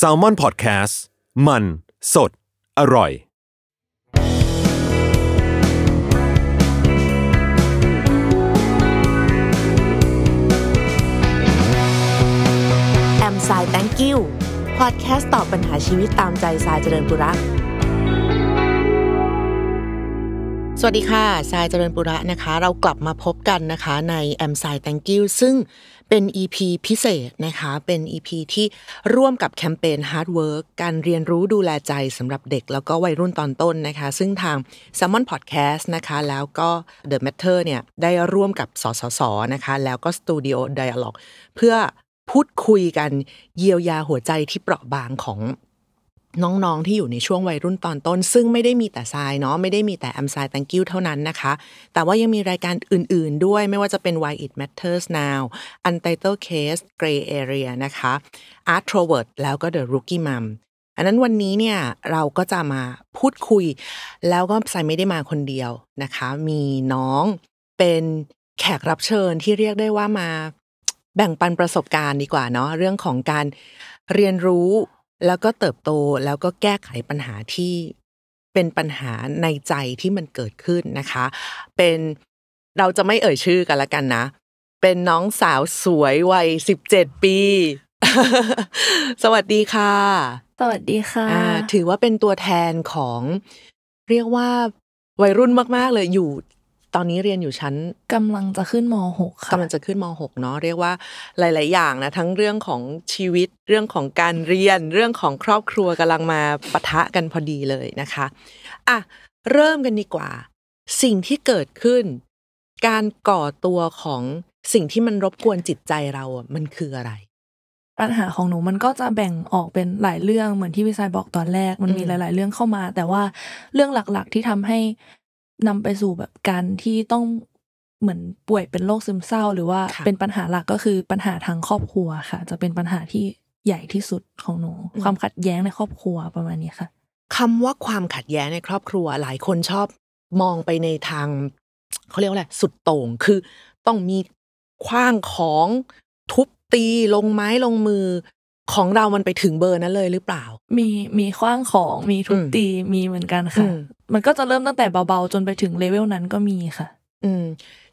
s a l ม o n PODCAST มัน สด อร่อยแอมไซแตงกิวพอดแคสต์ตอบปัญหาชีวิตตามใจสายเจริญบุรักษ์สวัสดีค่ะทรายเจริญปุระนะคะ เรากลับมาพบกันนะคะในอ m มไซแตงกิ้วซึ่งเป็น EP พิเศษนะคะ เป็น EP ที่ร่วมกับแคมเปญ Hard Work การเรียนรู้ดูแลใจสำหรับเด็ก แล้วก็วัยรุ่นตอนต้นนะคะ ซึ่งทาง s ซ m o n Podcast นะคะแล้วก็ The Matter เนี่ยได้ร่วมกับสสสนะคะ แล้วก็ Studio Dialog เพื่อพูดคุยกันเยียวยาหัวใจที่เปราะบางของน้องๆ ที่อยู่ในช่วงวัยรุ่นตอนต้น ซึ่งไม่ได้มีแต่ทรายเนาะไม่ได้มีแต่แอมทรายแตงกิ้วเท่านั้นนะคะ แต่ว่ายังมีรายการอื่น ๆด้วย ไม่ว่าจะเป็น Why It Matters Now Untitled Case Gray Area นะคะ Art Trovert แล้วก็ The Rookie Mom อันนั้นวันนี้เนี่ยเราก็จะมาพูดคุย แล้วก็ทรายไม่ได้มาคนเดียวนะคะ มีน้องเป็นแขกรับเชิญที่เรียกได้ว่ามาแบ่งปันประสบการณ์ดีกว่าเนาะเรื่องของการเรียนรู้แล้วก็เติบโตแล้วก็แก้ไขปัญหาที่เป็นปัญหาในใจที่มันเกิดขึ้นนะคะ เป็นเราจะไม่เอ่ยชื่อกันละกันนะ เป็นน้องสาวสวยวัยสิบเจ็ดปี สวัสดีค่ะ สวัสดีค่ะะถือว่าเป็นตัวแทนของเรียกว่าวัยรุ่นมากๆเลยอยู่ตอนนี้เรียนอยู่ชั้นกำลังจะขึ้นม .6 ค่ะกำลังจะขึ้นม .6 เนาะเรียกว่าหลาย ๆ อย่างนะ ทั้งเรื่องของชีวิต เรื่องของการเรียน เรื่องของครอบครัวกำลังมาปะทะกันพอดีเลยนะคะ อ่ะ เริ่มกันดีกว่า สิ่งที่เกิดขึ้น การก่อตัวของสิ่งที่มันรบกวนจิตใจเราอ่ะมันคืออะไร ปัญหาของหนูมันก็จะแบ่งออกเป็นหลายเรื่องเหมือนที่วิสัยบอกตอนแรก มันมีหลาย ๆเรื่องเข้ามา แต่ว่าเรื่องหลัก ๆที่ทำใหนำไปสู่แบบการที่ต้องเหมือนป่วยเป็นโรคซึมเศร้า หรือว่าเป็นปัญหาหลักก็คือปัญหาทางครอบครัวค่ะ จะเป็นปัญหาที่ใหญ่ที่สุดของหนู ความขัดแย้งในครอบครัวประมาณนี้ค่ะ คำว่าความขัดแย้งในครอบครัวหลายคนชอบมองไปในทางเขาเรียกว่าอะไรสุดโต่งคือต้องมีคว้างของทุบตีลงไม้ลงมือของเรามันไปถึงเบอร์นั้นเลยหรือเปล่า มีมีคว้างของมีทุบตีมีเหมือนกันค่ะ มันก็จะเริ่มตั้งแต่เบา ๆ จนไปถึงเลเวลนั้นก็มีค่ะ อืม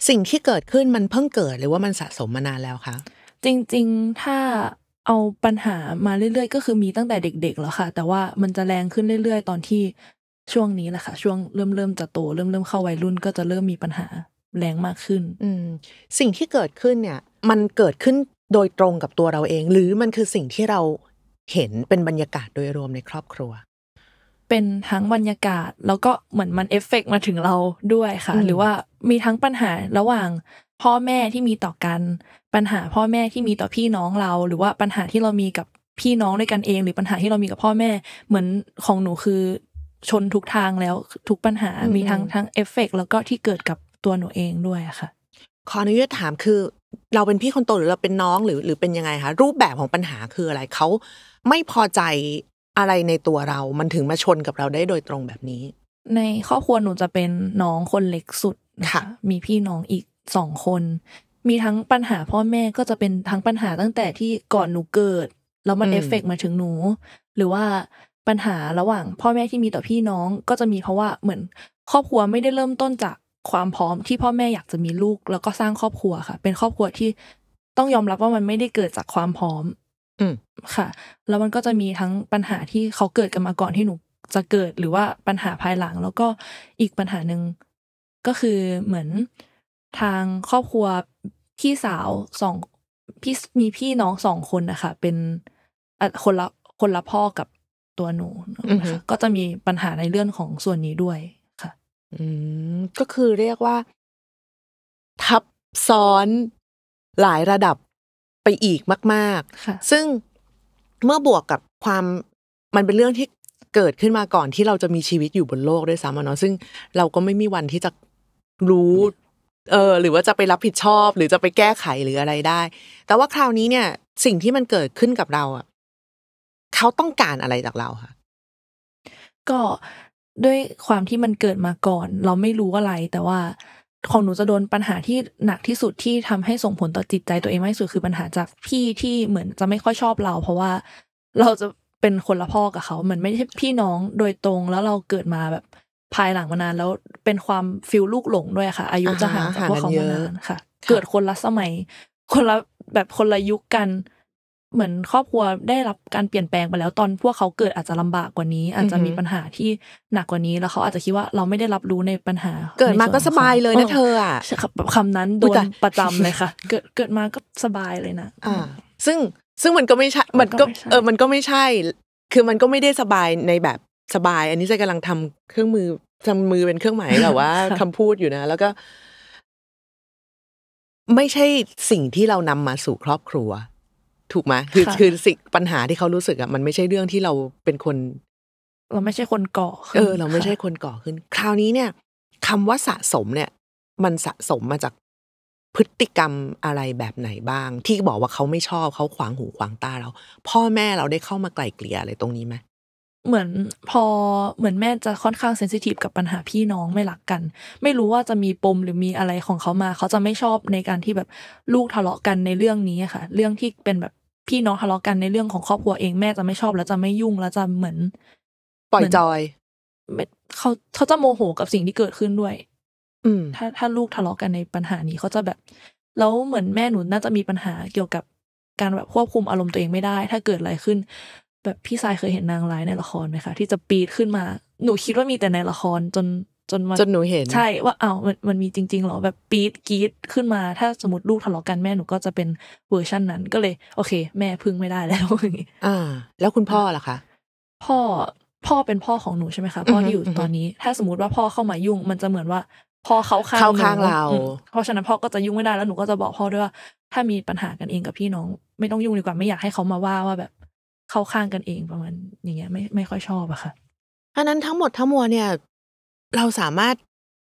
สิ่งที่เกิดขึ้นมันเพิ่งเกิดหรือว่ามันสะสมมานานแล้วคะ จริงๆถ้าเอาปัญหามาเรื่อยๆ ก็คือมีตั้งแต่เด็ก ๆ แล้วค่ะ แต่ว่ามันจะแรงขึ้นเรื่อยๆ ตอนที่ช่วงนี้แหละค่ะช่วงเริ่มเริ่มจะโต เริ่มเริ่มเข้าวัยรุ่น ก็จะเริ่มมีปัญหาแรงมากขึ้น อืมสิ่งที่เกิดขึ้นเนี่ยมันเกิดขึ้นโดยตรงกับตัวเราเอง หรือมันคือสิ่งที่เราเห็นเป็นบรรยากาศโดยรวมในครอบครัว เป็นทั้งบรรยากาศแล้วก็เหมือนมันเอฟเฟกมาถึงเราด้วยค่ะ หรือว่ามีทั้งปัญหาระหว่างพ่อแม่ที่มีต่อกัน ปัญหาพ่อแม่ที่มีต่อพี่น้องเราหรือว่าปัญหาที่เรามีกับพี่น้องด้วยกันเอง หรือปัญหาที่เรามีกับพ่อแม่ เหมือนของหนูคือ ชนทุกทางแล้วทุกปัญหามีทั้งทั้งเอฟเฟกแล้วก็ที่เกิดกับตัวหนูเองด้วยค่ะขออนุญาตถามคือเราเป็นพี่คนโตหรือเราเป็นน้องหรือหรือเป็นยังไงคะ รูปแบบของปัญหาคืออะไรเขาไม่พอใจอะไรในตัวเรามันถึงมาชนกับเราได้โดยตรงแบบนี้ ในครอบครัวหนูจะเป็นน้องคนเล็กสุดค่ะ มีพี่น้องอีกสองคน มีทั้งปัญหาพ่อแม่ก็จะเป็นทั้งปัญหาตั้งแต่ที่ก่อนหนูเกิด แล้วมันเอฟเฟกมาถึงหนู หรือว่าปัญหาระหว่างพ่อแม่ที่มีต่อพี่น้องก็จะมีเพราะว่าเหมือนครอบครัวไม่ได้เริ่มต้นจากความพร้อมที่พ่อแม่อยากจะมีลูก แล้วก็สร้างครอบครัวค่ะ เป็นครอบครัวที่ต้องยอมรับว่ามันไม่ได้เกิดจากความพร้อม อืค่ะ แล้วมันก็จะมีทั้งปัญหาที่เขาเกิดกันมาก่อนที่หนูจะเกิดหรือว่าปัญหาภายหลัง แล้วก็อีกปัญหาหนึ่งก็คือเหมือนทางครอบครัวพี่สาวสองพี่มีพี่น้องสองคนนะคะเป็นคนละคนละพ่อกับตัวหนูนะคะก็จะมีปัญหาในเรื่องของส่วนนี้ด้วยก็คือเรียกว่า ทับซ้อนหลายระดับไปอีกมากๆ ซึ่งเมื่อบวกกับความมันเป็นเรื่องที่เกิดขึ้นมาก่อนที่เราจะมีชีวิตอยู่บนโลกด้วยซ้ำเนาะซึ่งเราก็ไม่มีวันที่จะรู้เออหรือว่าจะไปรับผิดชอบ หรือจะไปแก้ไขหรืออะไรได้ แต่ว่าคราวนี้เนี่ยสิ่งที่มันเกิดขึ้นกับเราอ่ะเขาต้องการอะไรจากเราค่ะ ก็ด้วยความที่มันเกิดมาก่อนเราไม่รู้อะไร แต่ว่า ของหนูจะโดนปัญหาที่หนักที่สุดที่ทำให้ส่งผลต่อจิตใจตัวเองมากที่สุดคือปัญหาจากพี่ที่เหมือนจะไม่ค่อยชอบเรา เพราะว่าเราจะเป็นคนละพ่อกับเขาเหมือนไม่ใช่พี่น้องโดยตรงแล้วเราเกิดมาแบบภายหลังมานานแล้วเป็นความฟิลลูกหลงด้วยค่ะ อายุจะห่างจากพวกเขามานานค่ะ เกิดคนละสมัยคนละแบบคนละยุคกันเหมือนครอบครัวได้รับการเปลี่ยนแปลงไปแล้วตอนพวกเขาเกิดอาจจะลำบากกว่านี้อาจจะมีปัญหาที่หนักกว่านี้แล้วเขาอาจจะคิดว่าเราไม่ได้รับรู้ในปัญหา เกิดมาก็สบายเลยนะเธออ่ะคำนั้น โดนประจำเลยค่ะ เกิดเกิดมาก็สบายเลยนะอ่า ซึ่งซึ่งมันก็ไม่ใช่ มันก็เออมันก็ไม่ใช่ คือมันก็ไม่ได้สบายในแบบสบาย อันนี้จะกำลังทำเครื่องมือทำมือเป็นเครื่องหมายแบบว่า คำพูดอยู่นะแล้วก็ ไม่ใช่สิ่งที่เรานำมาสู่ครอบครัวถูกไหมคือคือสิปัญหาที่เขารู้สึกอ่ะ มันไม่ใช่เรื่องที่เราเป็นคน เราไม่ใช่คนก่อเออ เราไม่ใช่คนก่อขึ้น คราวนี้เนี่ย คำว่าสะสมเนี่ย มันสะสมมาจากพฤติกรรมอะไรแบบไหนบ้าง ที่บอกว่าเขาไม่ชอบเขาขวางหูขวางตาเรา พ่อแม่เราได้เข้ามาไกล่เกลี่ยอะไรตรงนี้ไหมเหมือนพอเหมือนแม่จะค่อนข้างเซนซิทีฟกับปัญหาพี่น้องไม่หลักกัน ไม่รู้ว่าจะมีปมหรือมีอะไรของเขามาเขาจะไม่ชอบในการที่แบบลูกทะเลาะกันในเรื่องนี้ค่ะ เรื่องที่เป็นแบบพี่น้องทะเลาะกันในเรื่องของครอบครัวเองแม่จะไม่ชอบแล้วจะไม่ยุ่ง แล้วจะเหมือนปล่อยจอยเขาเขาจะโมโหกับสิ่งที่เกิดขึ้นด้วย อืม ถ้าถ้าลูกทะเลาะกันในปัญหานี้เขาจะแบบแล้วเหมือนแม่หนูน่าจะมีปัญหาเกี่ยวกับการแบบควบคุมอารมณ์ตัวเองไม่ได้ ถ้าเกิดอะไรขึ้นแบบพี่สายเคยเห็นนางร้ายในละครไหมคะที่จะปีดขึ้นมาหนูคิดว่ามีแต่ในละครจนจนมาจนหนูเห็น ใช่ว่าเอา้ามันมันมีจริงๆหรอแบบปีดกีดขึ้นมา ถ้าสมมติลูกทะเลาะกันแม่หนูก็จะเป็นเวอร์ชั่นนั้นก็เลย โอเค แม่พึ่งไม่ได้แล้วอย่างงี้อ่า แล้วคุณพ่อล่ะคะพ่อพ่อเป็นพ่อของหนูใช่ไหมคะพ่อที่อยู่ตอนนี้ ถ้าสมมติว่าพ่อเข้ามายุ่ง มันจะเหมือนว่าพ่อเขาข้างข้างเรา เพราะฉะนั้นพ่อก็จะยุ่งไม่ได้แล้วหนูก็จะบอกพ่อด้วยว่าถ้ามีปัญหากันเองกับพี่น้อง ไม่ต้องยุ่งดีกว่าไม่อยากให้เขามาว่าว่าแบบเข้าข้างกันเองประมาณอย่างเงี้ยไม่ไม่ค่อยชอบอะค่ะอันนั้นทั้งหมดทั้งมวลเนี่ย เราสามารถ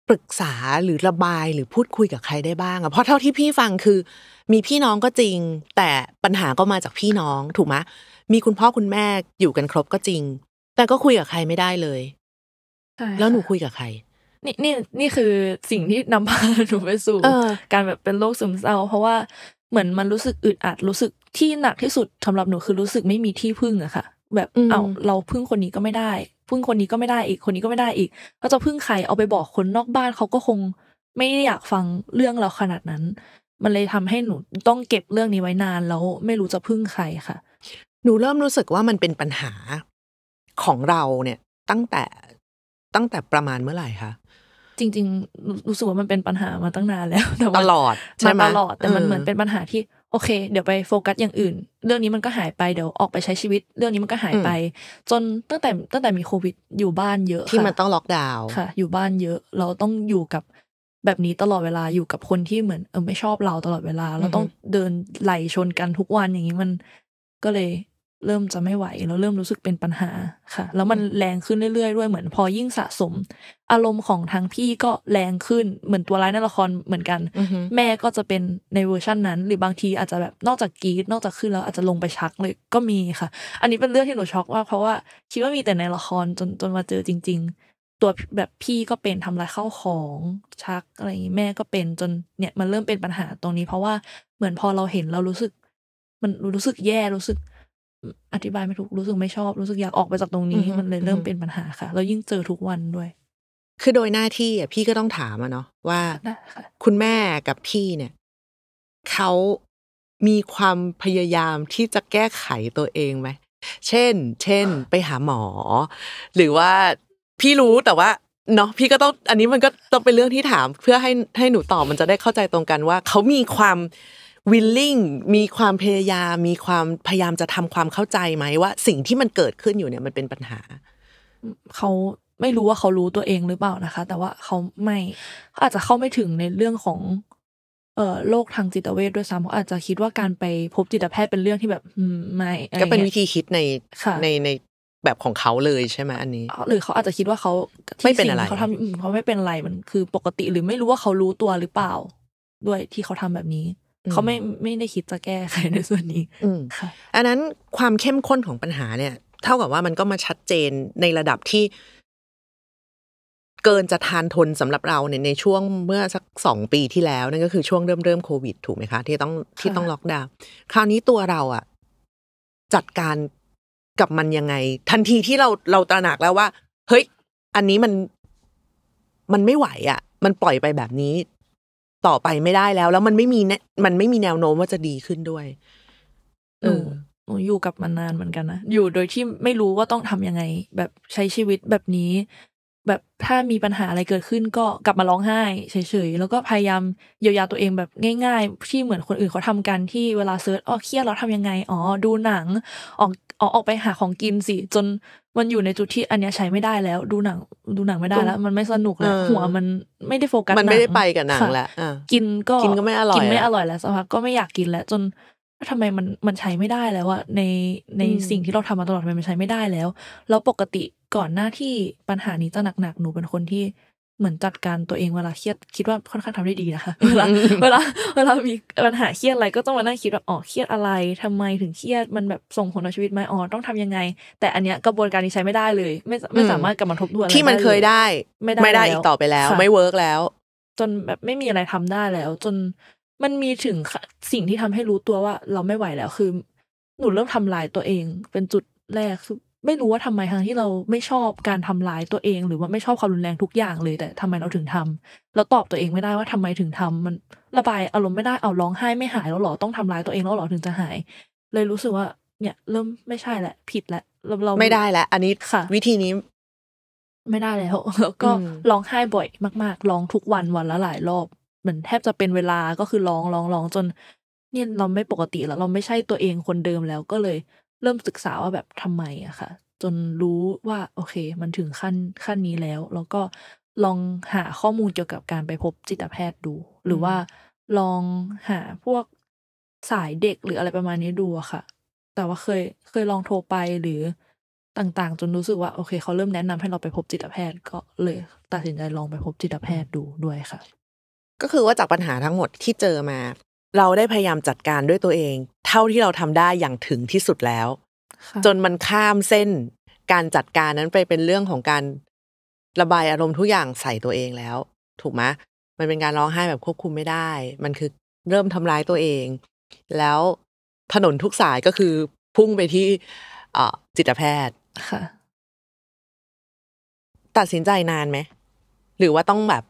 ปรึกษาหรือระบายหรือพูดคุยกับใครได้บ้างอะเพราะเท่าที่พี่ฟังคือมีพี่น้องก็จริง แต่ปัญหาก็มาจากพี่น้องถูกไหมมีคุณพ่อ คุณแม่อยู่กันครบก็จริง แต่ก็คุยกับใครไม่ได้เลย แล้วหนูคุยกับใคร นี่นี่นี่คือสิ่งที่นำพาหนูไปสู่การแบบเป็นโรคซึมเศร้าเพราะว่าเหมือนมันรู้สึกอึดอัดรู้สึกที่หนักที่สุดสำหรับหนูคือรู้สึกไม่มีที่พึ่งอะค่ะ แบบเอาเราพึ่งคนนี้ก็ไม่ได้ พึ่งคนนี้ก็ไม่ได้ อีกคนนี้ก็ไม่ได้อีก ก็จะพึ่งใครเอาไปบอกคนนอกบ้านเขาก็คงไม่อยากฟังเรื่องเราขนาดนั้น มันเลยทำให้หนูต้องเก็บเรื่องนี้ไว้นานแล้วไม่รู้จะพึ่งใครค่ะ หนูเริ่มรู้สึกว่ามันเป็นปัญหาของเราเนี่ยตั้งแต่ตั้งแต่ประมาณเมื่อไหร่คะจริงๆ รู้สึกว่ามันเป็นปัญหามาตั้งนานแล้วแต่ว่าตลอดมตลอด แต่มันเหมือนเป็นปัญหาที่โอเค เดี๋ยวไปโฟกัสอย่างอื่น เรื่องนี้มันก็หายไปเดี๋ยวออกไปใช้ชีวิต เรื่องนี้มันก็หายไป จนตั้งแต่ตั้งแต่มีโควิดอยู่บ้านเยอะที่มันต้องล็อกดาวน์ค่ะ อยู่บ้านเยอะเราต้องอยู่กับแบบนี้ตลอดเวลาอยู่กับคนที่เหมือน เออไม่ชอบเราตลอดเวลาเราต้องเดินไหลชนกันทุกวันอย่างนี้มันก็เลยเริ่มจะไม่ไหว แล้วเริ่มรู้สึกเป็นปัญหาค่ะ แล้วมันแรงขึ้นเรื่อยๆด้วย เหมือนพอยิ่งสะสมอารมณ์ของทางพี่ก็แรงขึ้นเหมือนตัวร้ายในละครเหมือนกันแม่ก็จะเป็นในเวอร์ชั่นนั้น หรือบางทีอาจจะแบบนอกจากกรีดนอกจากขึ้นแล้วอาจจะลงไปชักเลยก็มีค่ะ อันนี้เป็นเรื่องที่หนูช็อกมากเพราะว่าคิดว่ามีแต่ในละครจนจนมาเจอจริง ๆ ตัวแบบพี่ก็เป็นทำลายเข้าของชักอะไรแม่ก็เป็นจนเนี่ยมันเริ่มเป็นปัญหาตรงนี้ เพราะว่าเหมือนพอเราเห็นเรารู้สึก มันรู้สึกแย่รู้สึกอธิบายไม่ถูกรู้สึกไม่ชอบรู้สึกอยากออกไปจากตรงนี้ มันเลยเริ่มเป็นปัญหาค่ะ แล้วยิ่งเจอทุกวันด้วย คือโดยหน้าที่อ่ะพี่ก็ต้องถามอะเนาะว่า คุณแม่กับพี่เนี่ยเขามีความพยายามที่จะแก้ไขตัวเองไหมเช่น เช่น ไปหาหมอ หรือว่าพี่รู้แต่ว่าเนาะพี่ก็ต้อง อันนี้มันก็ต้องเป็นเรื่องที่ถาม เพื่อให้ให้หนูตอบมันจะได้เข้าใจตรงกันว่าเขามีความ willing มีความพยายาม มีความพยายามจะทำความเข้าใจไหมว่า สิ่งที่มันเกิดขึ้นอยู่เนี่ย มันเป็นปัญหาเขาไม่รู้ว่าเขารู้ตัวเองหรือเปล่านะคะ แต่ว่าเขาไม่เขาอาจจะเข้าไม่ถึงในเรื่องของ เอ่อโรคทางจิตเวชด้วยซ้ำเขาอาจจะคิดว่าการไปพบจิตแพทย์เป็นเรื่องที่แบบไม่ก็เป็นวิธีคิดในในในแบบของเขาเลยใช่ไหมอันนี้หรือเขาอาจจะคิดว่าเขาไม่เป็นอะไรเขาทำเขาไม่เป็นอะไรมันคือปกติ หรือไม่รู้ว่าเขารู้ตัวหรือเปล่า ด้วยที่เขาทำแบบนี้เขาไม่ไม่ได้คิดจะแก้ไขในส่วนนี้ อืค่ะอันนั้นความเข้มข้นของปัญหาเนี่ย เท่ากับว่ามันก็มาชัดเจนในระดับที่ เกินจะทานทนสำหรับเราเนี่ย ในช่วงเมื่อสักสองปีที่แล้ว นั่นก็คือช่วงเริ่มเริ่มโควิดถูกไหมคะ ที่ต้องที่ต้องล็อกดาวน์คราวนี้ตัวเราอะจัดการกับมันยังไง ทันทีที่เราเราตระหนักแล้วว่า เฮ้ยอันนี้มันมันไม่ไหว อ่ะ มันปล่อยไปแบบนี้ต่อไปไม่ได้แล้ว แล้วมันไม่มีนมันไม่มีแนวโน้มว่าจะดีขึ้นด้วยเอออยู่กับมันนานเหมือนกันนะ อยู่โดยที่ไม่รู้ว่าต้องทํำยังไง แบบใช้ชีวิตแบบนี้แบบถ้ามีปัญหาอะไรเกิดขึ้นก็กลับมาร้องไห้เฉยๆแล้วก็พยายามเยียวยาตัวเองแบบง่ายๆที่เหมือนคนอื่นเขาทากันที่เวลาเซิร์ชอ๋อเครียดเราทำยังไงอ๋อดูหนังออกออกออกไปหาของกินสิจนมันอยู่ในจุดที่อันนี้ใช้ไม่ได้แล้ว ดูหนังดูหนังไม่ได้แล้วมันไม่สนุกแล้วหัวมันไม่ได้โฟกัสมันไม่ได้ไปกับหนังแล้วกินก็กินก็ไม่อร่อยกินไม่อร่อยแล้วสักพักก็ไม่อยากกินแล้ว จนทำไมมันมันใช้ไม่ได้แล้วอะในในสิ่งที่เราทำมาตลอดทำไมันใช้ไม่ได้แล้ว แล้วปกติก่อนหน้าที่ปัญหานี้จะหนักๆหนูเป็นคนที่เหมือนจัดการตัวเองเวลาเครียดคิดว่าค่อนข้างทำได้ดีนะคะเวลาเวลาเวลามีปัญหาเครียดอะไรก็ต้องมานั่งคิดว่าอ๋อเครียดอะไร ทำไมถึงเครียดมันแบบส่งผลต่อชีวิตไหมอ๋อต้องทำยังไง แต่อันเนี้ยกระบวนการนี้ใช้ไม่ได้เลย ไม่ไม่สามารถกลับมาทบทวนที่มันเคยได้ไม่ได้ไม่ได้อีกต่อไปแล้ว ไม่เวิร์กแล้ว จนแบบไม่มีอะไรทำได้แล้ว จน มันมีถึงสิ่งที่ทำให้รู้ตัวว่าเราไม่ไหวแล้วคือหนูเริ่มทำลายตัวเองเป็นจุดแรกคือไม่รู้ว่าทำไมทางที่เราไม่ชอบการทำร้ายตัวเองหรือว่าไม่ชอบความรุนแรงทุกอย่างเลยแต่ทำไมเราถึงทำเราตอบตัวเองไม่ได้ว่าทำไมถึงทำมันระบายอารมณ์ไม่ได้เอาร้องไห้ไม่หาย แล้วหรอต้องทำร้ายตัวเองแล้วหรอถึงจะหาย เลยรู้สึกว่า เนี่ย เริ่มไม่ใช่แหละผิดและเราเราไม่ได้แล้วอันนี้ค่ะ วิธีนี้ ไม่ได้แล้วแล้วก็ร้องไห้บ่อย มากๆร้องทุกวันวันละหลายรอบเหมือนแทบจะเป็นเวลา ก็คือร้องร้องร้องจนเนี่ยเราไม่ปกติ แล้วเราไม่ใช่ตัวเองคนเดิมแล้วก็เลยเริ่มศึกษาว่าแบบทำไมอะค่ะ จนรู้ว่าโอเคมันถึงขั้นขั้นนี้แล้วแล้วก็ลองหาข้อมูลเกี่ยวกับการไปพบจิตแพทย์ดู หรือว่าลองหาพวกสายเด็กหรืออะไรประมาณนี้ดูอะค่ะ แต่ว่าเคยเคยลองโทรไปหรือต่างๆจนรู้สึกว่าโอเคเขาเริ่มแนะนำให้เราไปพบจิตแพทย์ ก็เลยตัดสินใจลองไปพบจิตแพทย์ดูด้วยค่ะ ก็คือว่าจากปัญหาทั้งหมดที่เจอมาเราได้พยายามจัดการด้วยตัวเอง เท่าที่เราทำได้อย่างถึงที่สุดแล้ว จนมันข้ามเส้นการจัดการนั้นไปเป็นเรื่องของการระบายอารมณ์ทุกอย่างใส่ตัวเองแล้ว ถูกไหมมันเป็นการร้องไห้แบบควบคุมไม่ได้ มันคือเริ่มทำร้ายตัวเอง แล้วถนนทุกสายก็คือพุ่งไปที่จิตแพทย์ค่ะตัดสินใจนานไหมหรือว่าต้องแบบ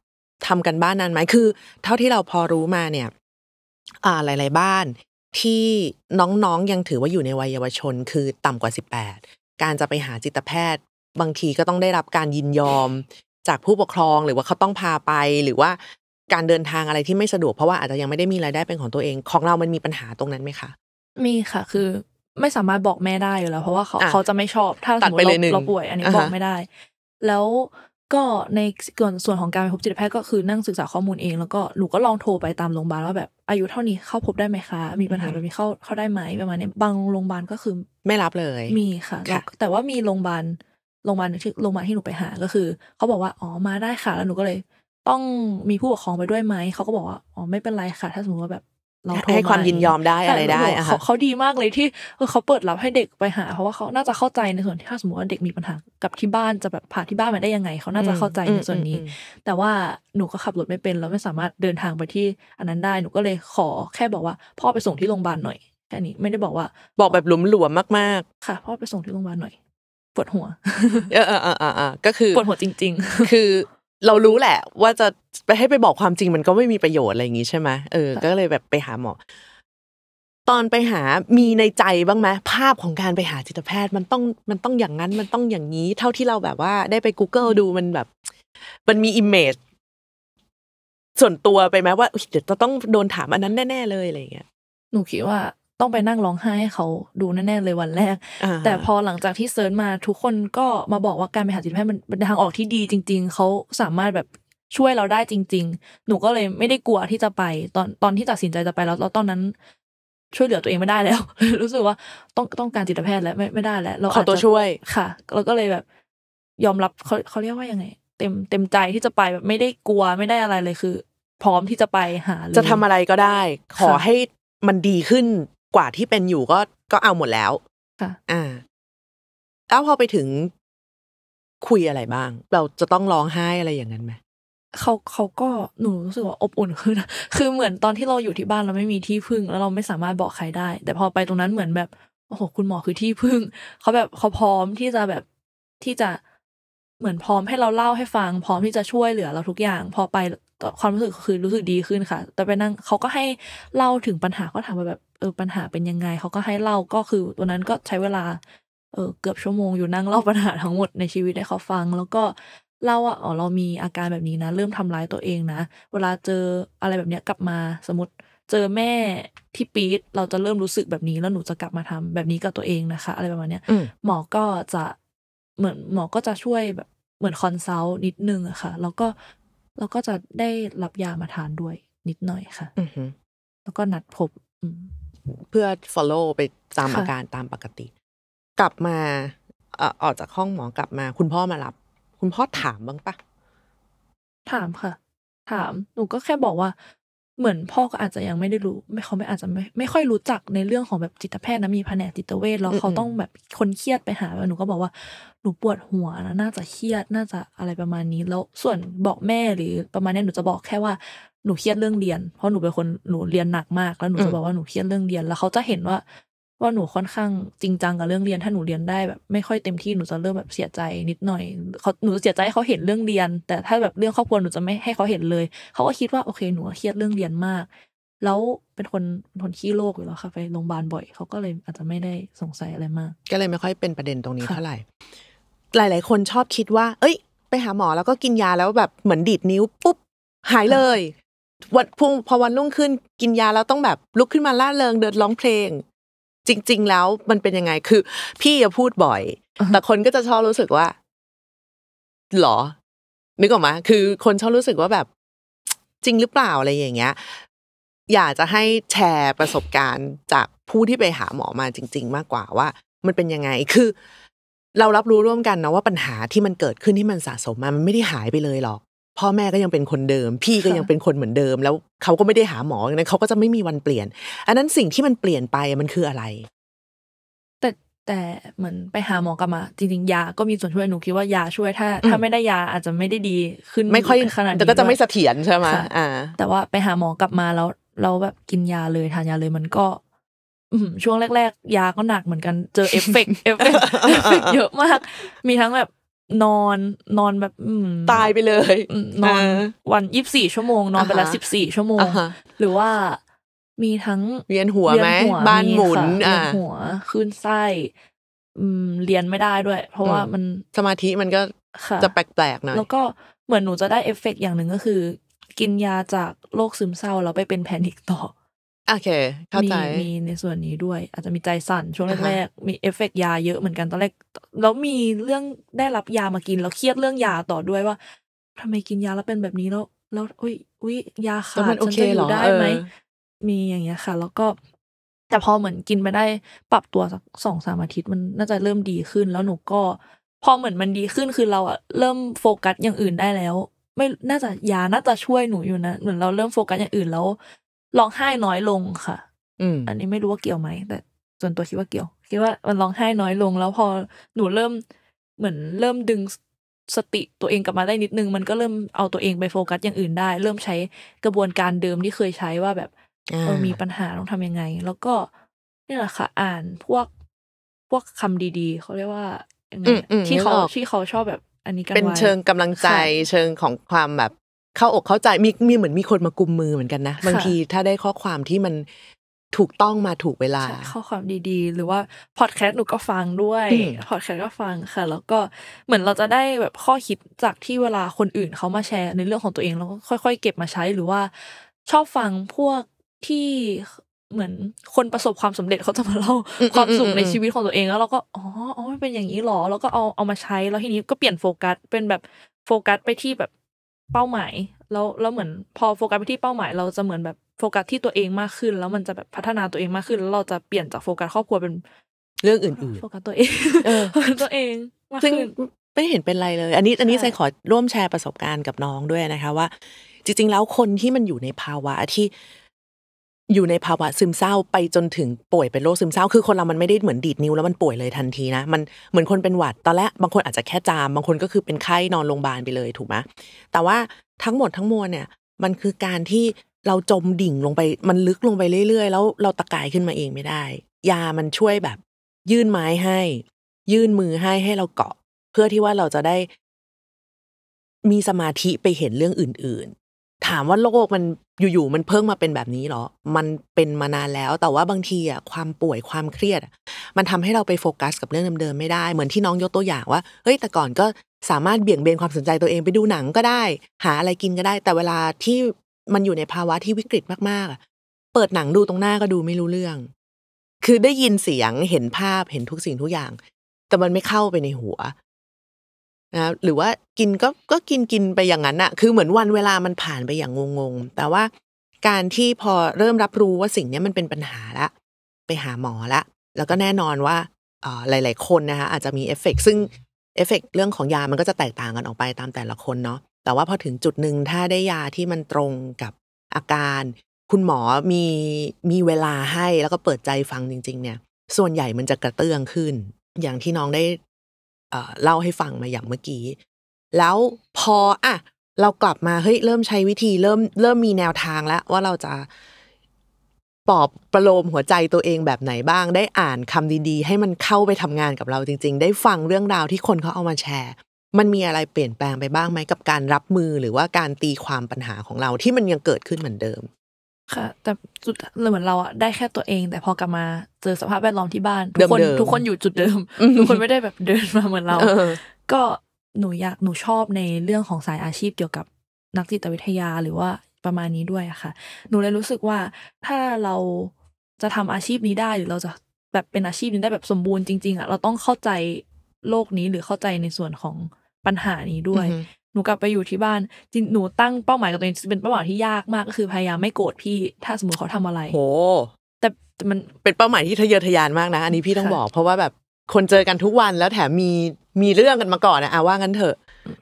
ทำกันบ้านนานไหมคือ เท่าที่เราพอรู้มาเนี่ยหลายๆบ้านที่น้องๆยังถือว่าอยู่ในวัยเยาวชนคือต่ำกว่า18การจะไปหาจิตแพทย์บางทีก็ต้องได้รับการยินยอมจากผู้ปกครองหรือว่าเขาต้องพาไปหรือว่าการเดินทางอะไรที่ไม่สะดวกเพราะว่าอาจจะยังไม่ได้มีรายได้เป็นของตัวเองของเรามันมีปัญหาตรงนั้นไหมคะมีค่ะคือไม่สามารถบอกแม่ได้อยู่แล้วเพราะว่าเขาเขาจะไม่ชอบถ้าสมมติเราเราป่วยอันนี้บอกไม่ได้แล้วก็ในส่วนส่วนของการไปพบจิตแพทย์ก็คือนั่งศึกษาข้อมูลเอง แล้วก็หนูก็ลองโทรไปตามโรงพยาบาลว่าแบบอายุเท่านี้เข้าพบได้ไหมคะมีปัญหาแบบนี้เข้าเข้าได้ไหมประมาณนี้บางโรงพยาบาลก็คือไม่รับเลยมีค่ะแต่ว่ามีโรงพยาบาลโรงพยาบาลที่โรงพยาบาลที่หนูไปหาก็คือเขาบอกว่าอ๋อมาได้ค่ะแล้วหนูก็เลย ต้องมีผู้ปกครองไปด้วยไหมเขาก็บอกว่าอ๋อไม่เป็นไรค่ะถ้าสมมติว่าแบบเราให้ความยินยอมได้อะไรได้เขาเขาดีมากเลยที่เขาเปิดรับให้เด็กไปหาเพราะว่าเขาน่าจะเข้าใจในส่วนที่ถ้าสมมติว่าเด็กมีปัญหากับที่บ้านจะแบบผ่าที่บ้านมาได้ยังไง เขาน่าจะเข้าใจในส่วนนี้ แต่ว่าหนูก็ขับรถไม่เป็นเราไม่สามารถเดินทางไปที่อันนั้นได้หนูก็เลยขอแค่บอกว่า พ่อไปส่งที่โรงพยาบาลหน่อยแค่นี้ไม่ได้บอกว่าบอกแบบหลุมหลวมมาก ๆ ค่ะพ่อไปส่งที่โรงพยาบาลหน่อยปวดหัว เออเออเออก็คือปวดหัวจริง ๆ คือเรารู้แหละ ว่าจะไปให้ไปบอกความจริง มันก็ไม่มีประโยชน์อะไรอย่างงี้ใช่ไหมเออก็เลยแบบไปหาหมอตอนไปหามีในใจบ้างไหมภาพของการไปหาจิตแพทย์มันต้องมันต้องอย่างนั้น มันต้องอย่างนี้ เท่าที่เราแบบว่าได้ไป Google ดูมันแบบ มันมีอิมเมจส่วนตัวไปไหมว่าเดี๋ยวจะต้องโดนถามอันนั้นแน่ๆเลยอะไรอย่างเงี้ยหนูคิดว่าต้องไปนั่งร้องไห้ให้เขาดูแน่ๆเลยวันแรก แต่พอหลังจากที่เซิร์ชมาทุกคนก็มาบอกว่าการไปหาจิตแพทย์มันเป็นทางออกที่ดีจริง ๆ เขาสามารถแบบช่วยเราได้จริง ๆ หนูก็เลยไม่ได้กลัวที่จะไป ตอนตอนที่ตัดสินใจจะไปแล้วแล้วตอนนั้น ช่วยเหลือตัวเองไม่ได้แล้ว รู้สึกว่าต้องต้องการจิตแพทย์แล้วไม่ไม่ได้แล้วเราขอตัวช่วยค่ะเราก็เลยแบบยอมรับเขาเขาเรียกว่ายังไง เต็มเต็มใจที่จะไปแบบไม่ได้กลัวไม่ได้อะไรเลยคือ พร้อมที่จะไปหาจะทำอะไรก็ได้ ขอให้มันดีขึ้นกว่าที่เป็นอยู่ ก็ก็เอาหมดแล้ว ค่ะ อ่าแล้วพอไปถึงคุยอะไรบ้าง เราจะต้องร้องไห้อะไรอย่างนั้นไหมเขาเขาก็หนูรู้สึกว่าอบอุ่นขึ้นคือเหมือนตอนที่เราอยู่ที่บ้านเราไม่มีที่พึ่ง แล้วเราไม่สามารถบอกใครได้ แต่พอไปตรงนั้นเหมือนแบบโอ้โหคุณหมอคือที่พึ่ง เขาแบบเขาพร้อมที่จะแบบที่จะเหมือนพร้อมให้เราเล่าให้ฟังพร้อมที่จะช่วยเหลือเราทุกอย่าง พอไปความรู้สึกคือรู้สึกดีขึ้นค่ะ แต่ไปนั่งเขาก็ให้เล่าถึงปัญหาก็ถามไปาแบบเออปัญหาเป็นยังไงเขาก็ให้เล่าก็คือตัวนั้นก็ใช้เวลาเออเกือบชั่วโมงอยู่นั่งเล่าปัญหาทั้งหมดในชีวิตให้เขาฟัง แล้วก็ เล่าว่าอ๋อเรามีอาการแบบนี้นะ เริ่มทำร้ายตัวเองนะเวลาเจออะไรแบบเนี้ยกลับมาสมมติเจอแม่ที่ปี๊ดเราจะเริ่มรู้สึกแบบนี้ แล้วหนูจะกลับมาทำแบบนี้กับตัวเองนะคะ อะไรประมาณเนี้ยหมอก็จะเหมือนหมอก็จะช่วยแบบเหมือนคอนซัลท์นิดนึงอะค่ะ แล้วก็แล้วก็จะได้รับยามาทานด้วย นิดหน่อยค่ะ แล้วก็นัดพบเพื่อ follow ไปตามอาการตามปกติ กลับมา เออออกจากห้องหมอกลับมา คุณพ่อมารับ คุณพ่อถามบ้างปะถามค่ะ ถาม หนูก็แค่บอกว่าเหมือนพ่อก็อาจจะยังไม่ได้รู้ ไม่เขาไม่อาจจะไม่ ไม่ค่อยรู้จักในเรื่องของแบบจิตแพทย์นะ มีแผนกจิตเวชแล้วเขาต้องแบบคนเครียดไปหาแบบหนูก็บอกว่า หนูปวดหัวนะน่าจะเครียดน่าจะอะไรประมาณนี้แล้วส่วนบอกแม่หรือประมาณนี้หนูจะบอกแค่ว่าหนูเครียดเรื่องเรียน เพราะหนูเป็นคนหนูเรียนหนักมาก แล้วหนูจะบอกว่าหนูเครียดเรื่องเรียนแล้วเขาจะเห็นว่าว่าหนูค่อนข้างจริงจังกับเรื่องเรียน ถ้าหนูเรียนได้แบบไม่ค่อยเต็มที่หนูจะเริ่มแบบเสียใจนิดหน่อยเขาหนูเสียใจเขาเห็นเรื่องเรียน แต่ถ้าแบบเรื่องครอบครัวหนูจะไม่ให้เขาเห็นเลย เขาก็คิดว่าโอเค หนูเครียดเรื่องเรียนมาก แล้วเป็นคนเป็นคนขี้โรคอยู่แล้วค่ะไปโรงพยาบาลบ่อยเขาก็เลยอาจจะไม่ได้สงสัยอะไรมาก ก็เลยไม่ค่อยเป็นประเด็นตรงนี้เท่าไหร่หลาย ๆ คนชอบคิดว่า เอ้ย ไปหาหมอแล้วก็กินยาแล้วแบบเหมือนดีดนิ้ว ปุ๊บ หายเลยวันพุ่งพอวันรุ่งขึ้นกินยาแล้วต้องแบบลุกขึ้นมาล่าเริง เดินร้องเพลงจริง ๆ แล้วมันเป็นยังไงคือ พี่จะพูดบ่อยแต่คนก็จะชอบรู้สึกว่า หรอนึกออกมาคือ คนชอบรู้สึกว่าแบบ จริงหรือเปล่าอะไรอย่างเงี้ย อยากจะให้แชร์ประสบการณ์จากผู้ที่ไปหาหมอมา จริง ๆ มากกว่าว่า มันเป็นยังไง คือเรารับรู้ร่วมกันนะว่าปัญหาที่มันเกิดขึ้นที่มันสะสมมามันไม่ได้หายไปเลยหรอกพ่อแม่ก็ยังเป็นคนเดิม พี่ก็ยังเป็นคนเหมือนเดิม แล้วเขาก็ไม่ได้หาหมอนั้นเขาก็จะไม่มีวันเปลี่ยน อันนั้นสิ่งที่มันเปลี่ยนไปมันคืออะไร แต่แต่เหมือนไปหาหมอกลับมา จริงๆยาก็มีส่วนช่วยหนูคิดว่ายาช่วยถ้าถ้าไม่ได้ยาอาจจะไม่ได้ดีขึ้นไม่ค่อยขนาดแต่ก็จะไม่เสถียรใช่ไหมอ่า แต่ว่าไปหาหมอกลับมาแล้ว เราแบบกินยาเลยทานยาเลยมันก็ช่วงแรกๆยาก็หนักเหมือนกันเจอเอฟเฟกเอฟเฟกเยอะมากมีทั้งแบบนอนนอนแบบตายไปเลย นอน วันยี่บสี่ชั่วโมง นอนไปละสิบสี่ชั่วโมงหรือว่ามีทั้งเวียนหัวไหมบ้านหมุน อ่าหัวขึ้นไส้เรียนไม่ได้ด้วย เพราะว่ามันสมาธิมันก็จะแปลกๆหน่อยแล้วก็เหมือนหนูจะได้เอฟเฟกอย่างหนึ่งก็คือ กินยาจากโรคซึมเศร้าแล้วไปเป็นแพนิกต่อโอเคเข้าใจมีในส่วนนี้ด้วย อาจจะมีใจสั่นช่วงแรกๆมีเอฟเฟกยา เยอะเหมือนกันตอนแรกแล้วมีเรื่องได้รับยามากินแล้วเครียดเรื่องยาต่อด้วยว่า ทำไมกินยาแล้วเป็นแบบนี้แล้วแล้วอุ้ยอุ้ยยาขาดฉันจะอยู่ได้ไหมมีอย่างเงี้ยค่ะ แล้วก็ แต่พอเหมือนกินไปได้ปรับตัวสักสองสามอาทิตย์มันน่าจะเริ่มดีขึ้น แล้วหนูก็พอเหมือนมันดีขึ้นคือเราอะเริ่มโฟกัสอย่างอื่นได้แล้ว ไม่น่าจะยาน่าจะช่วยหนูอยู่นะเหมือนเราเริ่มโฟกัสอย่างอื่นแล้วร้องไห้น้อยลงค่ะ อืม อันนี้ไม่รู้ว่าเกี่ยวไหม แต่ส่วนตัวคิดว่าเกี่ยว คิดว่ามันร้องไห้น้อยลง แล้วพอหนูเริ่มเหมือนเริ่มดึงสติตัวเองกลับมาได้นิดนึงมันก็เริ่มเอาตัวเองไปโฟกัสอย่างอื่นได้ เริ่มใช้กระบวนการเดิมที่เคยใช้ว่าแบบเออมีปัญหาต้องทํำยังไง แล้วก็นี่แหละค่ะอ่านพวกพวกคำดีๆเขาเรียกว่ายังไงที่เขาที่เขาชอบแบบ อันนี้กันเป็นเชิงกำลังใจเชิงของความแบบเข้าอกเข้าใจมีมีเหมือนมีคนมากุมมือเหมือนกันนะ บางทีถ้าได้ข้อความที่มันถูกต้องมาถูกเวลาข้อความดีๆหรือว่าพอดแคสต์หนูก็ฟังด้วยพอดแคสต์ก็ฟังค่ะ แล้วก็เหมือนเราจะได้แบบข้อคิดจากที่เวลาคนอื่นเขามาแชร์ในเรื่องของตัวเองแล้วก็ค่อยๆเก็บมาใช้หรือว่า ชอบฟังพวกที่เหมือนคนประสบความสำเร็จเขาจะมาเล่าความสุขในชีวิตของตัวเองแล้วเราก็อ๋ออ๋อเป็นอย่างนี้หรอแล้วก็เอาเอามาใช้ แล้วทีนี้ก็เปลี่ยนโฟกัสเป็นแบบโฟกัส ไปที่แบบเป้าหมายแล้วแล้วเหมือน พอโฟกัสไปที่เป้าหมาย เราจะเหมือนแบบโฟกัสที่ตัวเองมากขึ้น แล้วมันจะแบบพัฒนาตัวเองมากขึ้นแล้วเราจะเปลี่ยนจากโฟกัสครอบครัวเป็นเรื่องอื่น ๆโฟกัสตัวเองตัวเองมากขึ้นไม่เห็นเป็นไรเลย อันนี้อันนี้ใจขอร่วมแชร์ประสบการณ์กับน้องด้วยนะคะว่า จริงๆ แล้วคนที่มันอยู่ในภาวะที่อยู่ในภาวะซึมเศร้าไปจนถึงป่วยเป็นโรคซึมเศร้าคือ คนเรา มันไม่ได้เหมือนดีดนิ้วแล้วมันป่วยเลยทันทีนะมันเหมือนคนเป็นหวัดตอนแรกบางคนอาจจะแค่จามบางคนก็คือเป็นไข้นอนโรงพยาบาลไปเลยถูกไหมแต่ว่าทั้งหมดทั้งมวลเนี่ย มันคือการที่เราจมดิ่งลงไป มันลึกลงไปเรื่อยๆแล้วเราตะกายขึ้นมาเองไม่ได้ยา มันช่วยแบบยื่นไม้ให้ ยื่นมือให้ให้เราเกาะ เพื่อที่ว่าเราจะได้ มีสมาธิไปเห็นเรื่องอื่น ๆ ถามว่าโลกมันอยู่ๆมันเพิ่งมาเป็นแบบนี้หรอ มันเป็นมานานแล้ว แต่ว่าบางทีอ่ะความป่วยความเครียดมันทำให้เราไปโฟกัสกับเรื่องเดิมๆไม่ได้ เหมือนที่น้องยกตัวอย่างว่า เฮ้ยแต่ก่อนก็สามารถเบี่ยงเบนความสนใจตัวเองไปดูหนังก็ได้ หาอะไรกินก็ได้ แต่เวลาที่มันอยู่ในภาวะที่วิกฤตมากๆเปิดหนังดูตรงหน้าก็ดูไม่รู้เรื่อง คือได้ยินเสียงเห็นภาพเห็นทุกสิ่งทุกอย่าง แต่มันไม่เข้าไปในหัวนะหรือว่ากินก็ก็กินกินไปอย่างนั้นอะคือเหมือนวันเวลามันผ่านไปอย่างงงๆ แต่ว่าการที่พอเริ่มรับรู้ว่าสิ่งนี้มันเป็นปัญหาละ ไปหาหมอละ แล้วก็แน่นอนว่า หลาย ๆ คนนะคะอาจจะมีเอฟเฟกซึ่งเอฟเฟกเรื่องของยา มันก็จะแตกต่างกันออกไปตามแต่ละคนเนาะ แต่ว่าพอถึงจุดหนึ่งถ้าได้ยาที่มันตรงกับอาการ คุณหมอมีมีเวลาให้แล้วก็เปิดใจฟังจริง ๆ เนี่ย ส่วนใหญ่มันจะกระเตื้องขึ้น อย่างที่น้องได้เล่าให้ฟังมาอย่างเมื่อกี้ แล้วพออ่ะเรากลับมาเฮ้ยเริ่มใช้วิธีเริ่มเริ่มมีแนวทางแล้วว่าเราจะปอบประโลมหัวใจตัวเองแบบไหนบ้างได้อ่านคำดีๆ ให้มันเข้าไปทำงานกับเราจริง ๆ ได้ฟังเรื่องราวที่คนเขาเอามาแชร์ มันมีอะไรเปลี่ยนแปลงไปบ้างไหมกับการรับมือหรือว่าการตีความปัญหาของเราที่มันยังเกิดขึ้นเหมือนเดิมค่ะแต่จุดเหมือนเราอะได้แค่ตัวเอง แต่พอกลับมาเจอสภาพแวดล้อมที่บ้านทุกคนทุกคนอยู่จุดเดิมทุกคนไม่ได้แบบเดินมาเหมือนเราก็หนูอยากหนูชอบในเรื่องของสายอาชีพเกี่ยวกับนักจิตวิทยาหรือว่าประมาณนี้ด้วยค่ะ หนูเลยรู้สึกว่าถ้าเราจะทำอาชีพนี้ได้ หรือเราจะแบบเป็นอาชีพนี้ได้แบบสมบูรณ์จริงๆอะเราต้องเข้าใจโลกนี้หรือเข้าใจในส่วนของปัญหานี้ด้วยหนูกลับไปอยู่ที่บ้านจริงหนูตั้งเป้าหมายกับตัวเองเป็นเป้าหมายที่ยากมากก็คือพยายามไม่โกรธพี่ถ้าสมมติเขาทำอะไร โอ้แต่มันเป็นเป้าหมายที่ทะเยอทะยานมากนะ อันนี้พี่ต้องบอกเพราะว่าแบบคนเจอกันทุกวันแล้วแถมมีมีเรื่องกันมาก่อนนะอาว่างั้นเถอะ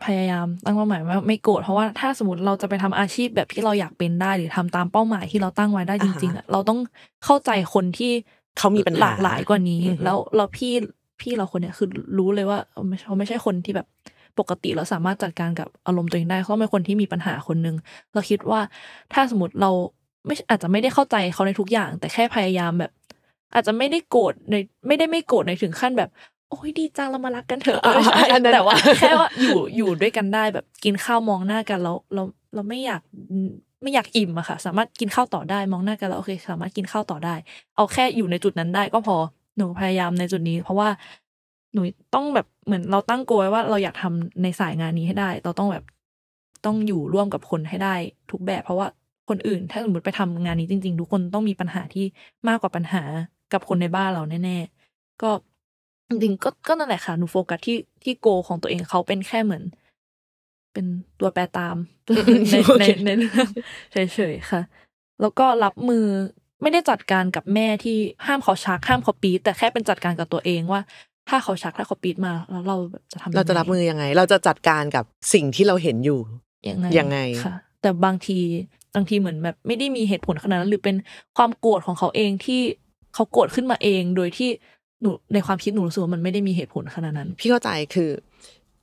พยายามตั้งเป้าหมายว่าไม่โกรธเพราะว่าถ้าสมมติเราจะไปทำอาชีพแบบที่เราอยากเป็นได้หรือทำตามเป้าหมายที่เราตั้งไว้ได้จริงๆอ่ะเราต้องเข้าใจคนที่เขามีปัญหลากหลายกว่านี้ แล้วเราพี่พี่เราคนเนี้ยคือรู้เลยว่าเขาไม่ใช่คนที่แบบปกติแล้วสามารถจัดการกับอารมณ์ตัวเองได้เขาเป็นคนที่มีปัญหาคนหนึ่งเราคิดว่า ถ้าสมมติเราไม่อาจจะไม่ได้เข้าใจเขาในทุกอย่างแต่แค่พยายามแบบ อาจจะไม่ได้โกรธในไม่ได้ไม่โกรธในถึงขั้นแบบโอ้ยดีจังเรามารักกันเถอะแต่ว่าแค่ว่าอยู่อยู่ด้วยกันได้แบบกินข้าวมองหน้ากันแล้วเราเราไม่อยากไม่อยากอิ่มอะค่ะ สามารถกินข้าวต่อได้มองหน้ากันแล้วโอเค สามารถกินข้าวต่อได้ เอาแค่อยู่ในจุดนั้นได้ก็พอหนูพยายามในจุดนี้ เพราะว่าหนูต้องแบบเหมือนเราตั้งโกไว้ว่าเราอยากทำในสายงานนี้ให้ได้ เราต้องแบบต้องอยู่ร่วมกับคนให้ได้ ทุกแบบ เพราะว่าคนอื่น ถ้าสมมติไปทำงานนี้จริงๆ ทุกคนต้องมีปัญหาที่มากกว่าปัญหากับคนในบ้านเราแน่ๆ ก็จริงก็ก็นั่นแหละค่ะหนูโฟกัสที่ที่โกของตัวเองเขาเป็นแค่เหมือน เป็นตัวแปรตาม ในในในเรื่องเฉยๆค่ะ แล้วก็รับมือไม่ได้จัดการกับแม่ที่ห้ามเขาชักห้ามเขาปี แต่แค่เป็นจัดการกับตัวเองว่าถ้าเขาชักถ้าเขาปีดมาแล้วเราจะทำเราจะรับมือยังไง เราจะจัดการกับสิ่งที่เราเห็นอยู่ยังไงยังไงค่ะ แต่บางทีบางทีเหมือนแบบไม่ได้มีเหตุผลขนาดนั้น หรือเป็นความโกรธของเขาเองที่เขาโกรธขึ้นมาเอง โดยที่หนูในความคิดหนูรู้สึกว่ามันไม่ได้มีเหตุผลขนาดนั้น พี่เข้าใจคือ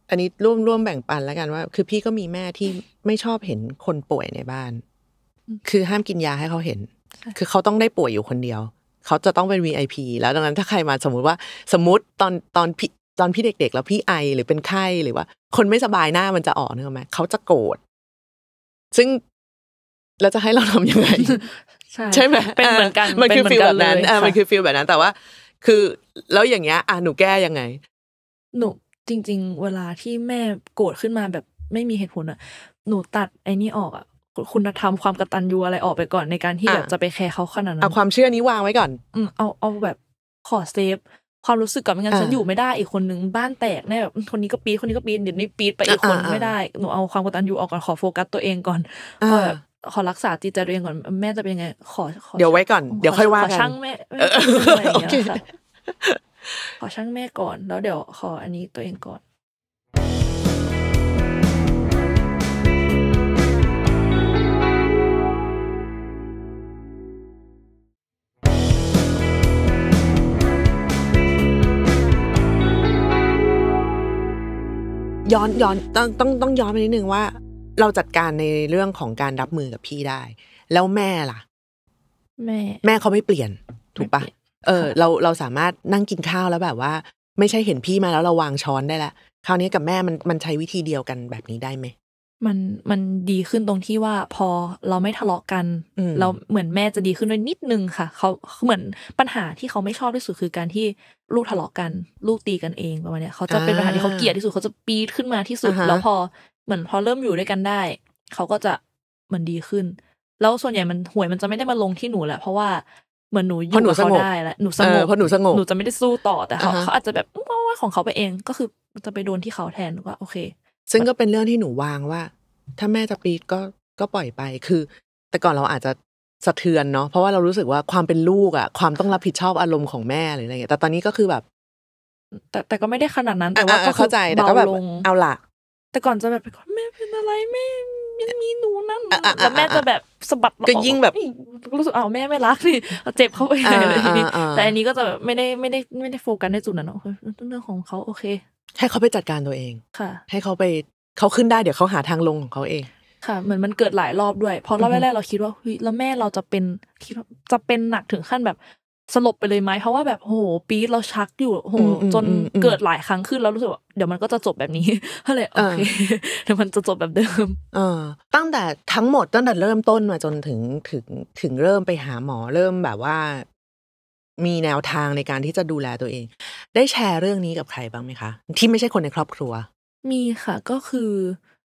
อันนี้ร่วมร่วมแบ่งปันแล้วกันว่าคือพี่ก็มีแม่ที่ไม่ชอบเห็นคนป่วยในบ้าน คือห้ามกินยาให้เขาเห็น คือเขาต้องได้ป่วยอยู่คนเดียวเขาจะต้องเป็น VIP แล้วดังนั้นถ้าใครมาสมมุติว่าสมมติตอนตอนพี่ตอนพี่เด็กๆ แล้วพี่ไอหรือเป็นไข้หรือว่า คนไม่สบายหน้ามันจะออกเนอะไหมเขาจะโกรธซึ่งเราจะให้เราทำยังไง ใช่ไหมเป็นเหมือนกัน มันคือฟีลแบบนั้นอ่ามันคือฟีลแบบนั้น แต่ว่าคือแล้วอย่างเงี้ยอ่ะหนูแก้ยังไง หนูจริงๆเวลาที่แม่โกรธขึ้นมาแบบไม่มีเหตุผลอ่ะ หนูตัดไอ้นี่ออกอ่ะคุณธรรมความกตัญญูอะไรออกไปก่อนในการที่แบบจะไปแคร์เขาขนาดนั้นเอาความเชื่อนี้วางไว้ก่อน อืมเอาเอาแบบขอเซฟความรู้สึกก่อนไม่งั้นฉันอยู่ไม่ได้อีกคนหนึ่งบ้านแตกแน่แบบคนนี้ก็ปีดคนนี้ก็ปีดเดี๋ยวนี้ปีดไปอีกคนไม่ได้หนูเอาความกตัญญูออกก่อนขอโฟกัสตัวเองก่อนขอรักษาจิตใจตัวเองก่อน แม่จะเป็นยังไงขอขอเดี๋ยวไว้ก่อนเดี๋ยวค่อยว่ากันขอช่างแม่ขอช่างแม่ก่อน แล้วเดี๋ยวขออันนี้ตัวเองก่อนย้อนย้อนต้องต้องต้องย้อนไปนิดนึงว่า เราจัดการในเรื่องของการรับมือกับพี่ได้ แล้วแม่ล่ะแม่แม่เขาไม่เปลี่ยนถูกปะเออ เราเราสามารถนั่งกินข้าวแล้วแบบ ว่า ไม่ใช่เห็นพี่มาแล้วเราวางช้อนได้ละคราวนี้กับแม่มันมันใช้วิธีเดียวกันแบบนี้ได้ไหมมันมันดีขึ้นตรงที่ว่าพอเราไม่ทะเลาะกันเราเหมือนแม่จะดีขึ้นด้วยนิดนึงค่ะเขาเหมือนปัญหาที่เขาไม่ชอบที่สุดคือการที่ลูกทะเลาะกัน ลูกตีกันเองประมาณนี้เขาจะเป็นปัญหาที่เขาเกลียดที่สุดเขาจะปีดขึ้นมาที่สุดแล้วพอเหมือนพอเริ่มอยู่ด้วยกันได้เขาก็จะเหมือนดีขึ้น แล้วส่วนใหญ่มันหวยมันจะไม่ได้มาลงที่หนูแหละ เพราะว่าเหมือนหนูอยู่กับเขาได้แล้วหนูสงบเพราะหนูสงบหนูจะไม่ได้สู้ต่อแต่เขาเขาอาจจะแบบของเขาไปเองก็คือจะไปโดนที่เขาแทนว่า โอเคซึ่งก็เป็นเรื่องที่หนูวางว่า ถ้าแม่จะปีดก็ก็ปล่อยไป คือ แต่ก่อนเราอาจจะสะเทือนเนาะเพราะว่าเรารู้สึกว่าความเป็นลูกอะความต้องรับผิดชอบอารมณ์ของแม่หรืออะไรเงี้ยแต่ตอนนี้ก็คือแบบ แต่แต่ก็ไม่ได้ขนาดนั้นแต่ว่าก็เข้าใจแต่ก็แบบเอาละแต่ก่อนจะแบบแม่เป็นอะไรแม่ยังมีหนูนั่นแล้วแม่จะแบบสะบัดก็ยิ่งแบบ รู้สึกอ้าวแม่ไม่รักนี่เจ็บเขาไปเลยแต่อันนี้ก็จะไม่ได้ไม่ได้ไม่ได้โฟกัสในจุดนั้นเนาะเรื่องของเขาโอเคให้เขาไปจัดการตัวเองค่ะ ให้เขาไปเขาขึ้นได้เดี๋ยวเขาหาทางลงของเขาเอง ค่ะ เหมือนมันเกิดหลายรอบด้วยพอรอบแรกเราคิดว่าเฮ้ยแล้วแม่เราจะเป็นคิดจะเป็นหนักถึงขั้นแบบสลบไปเลยไหมเพราะว่าแบบโหปี๊ดเราชักอยู่โห จนเกิดหลายครั้งขึ้นแล้วรู้สึกว่าเดี๋ยวมันก็จะจบแบบนี้ก็เลยโอเคเดี๋ยวมันจะจบแบบเดิมเออตั้งแต่ทั้งหมดตั้งแต่เริ่มต้นมา จนถึงถึงถึงเริ่มไปหาหมอเริ่มแบบว่า มีแนวทางในการที่จะดูแลตัวเอง ได้แชร์เรื่องนี้กับใครบ้างไหมคะ ที่ไม่ใช่คนในครอบครัว มีค่ะ ก็คือ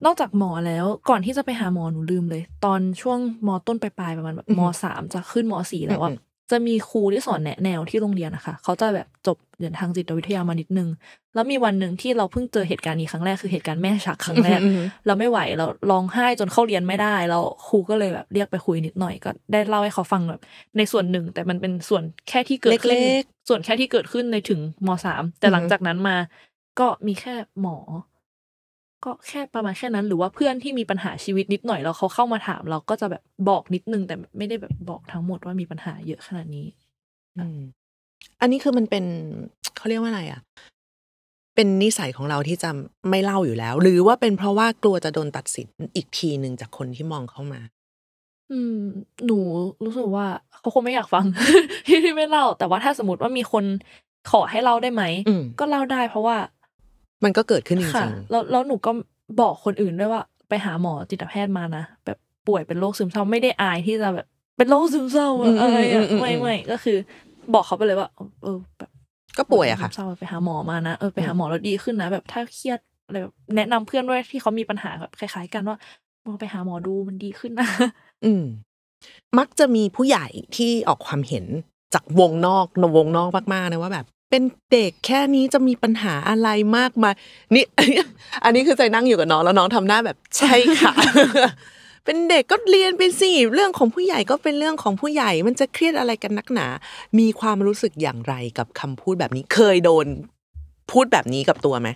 นอกจากหมอแล้วก่อนที่จะไปหาหมอหนูลืมเลย ตอนช่วงมต้นปลายประมาณแบบมสามจะขึ้นมสี่แล้วอ่ะจะมีครูที่สอนแนะแนวที่โรงเรียนนะคะเขาจะแบบจบเรียนทางจิตวิทยามานิดนึง แล้วมีวันหนึ่งที่เราเพิ่งเจอเหตุการณ์นี้ครั้งแรกคือเหตุการณ์แม่ชัก ครั้งแรก เราไม่ไหวเราร้องไห้จนเข้าเรียนไม่ได้เราครูก็เลยแบบเรียกไปคุยนิดหน่อยก็ ได้เล่าให้เขาฟังแบบ ในส่วนหนึ่ง แต่มันเป็นส่วนแค่ที่เกิดขึ้นส่วนแค่ที่เกิดขึ้นในถึงมสามแต่หลังจากนั้นมาก็มีแค่หมอก็แค่ประมาณแค่นั้นหรือว่าเพื่อนที่มีปัญหาชีวิตนิดหน่อยแล้วเขาเข้ามาถาม เราก็จะแบบบอกนิดนึง แต่ไม่ได้แบบบอกทั้งหมดว่ามีปัญหาเยอะขนาดนี้อันนี้คือมันเป็นเขาเรียกว่าอะไรอ่ะเป็นนิสัยของเราที่จะไม่เล่าอยู่แล้ว หรือว่าเป็นเพราะว่ากลัวจะโดนตัดสินอีกทีหนึ่งจากคนที่มองเข้ามา อืม หนูรู้สึกว่าเขาคงไม่อยากฟังที่ไม่เล่า แต่ว่าถ้าสมมติว่ามีคนขอให้เล่าได้ไหมก็เล่าได้เพราะว่ามันก็เกิดขึ้นจริงๆแล้วแล้ว หนู ก็ บอก คน อื่น ด้วย ว่า ไป หา หมอจิตแพทย์ มา นะ แบบ ป่วย เป็น โรค ซึมเศร้า ไม่ ได้ อาย ที่ จะ แบบ เป็น โรค ซึมเศร้าอะไรไม่ไม่ก็คือ บอก เขา ไป เลย ว่า เออ แบบ ก็ ป่วยอะค่ะเศร้า ไป หา หมอ มา นะ เออ ไป หา หมอ แล้ว ดี ขึ้น นะ แบบ ถ้า เครียดอะไรแแนะนำเพื่อน ด้วย ที่ เขา มี ปัญหา แบบ คล้าย ๆ กัน ว่าลองไป หา หมอ ดู มัน ดี ขึ้น นะ อืม มัก จะ มี ผู้ ใหญ่ ที่ ออก ความ เห็น จาก วง นอกนวงนอก มากๆนะว่าแบบเป็นเด็กแค่นี้จะมีปัญหาอะไรมากมายนี่ อันนี้คือใจนั่งอยู่กับน้องแล้วน้องทำหน้าแบบใช่ค่ะ เป็นเด็กก็เรียนไปสิเรื่องของผู้ใหญ่ก็เป็นเรื่องของผู้ใหญ่ มันจะเครียดอะไรกันนักหนา มีความรู้สึกอย่างไรกับคำพูดแบบนี้ เคยโดน พูดแบบนี้กับตัวไหม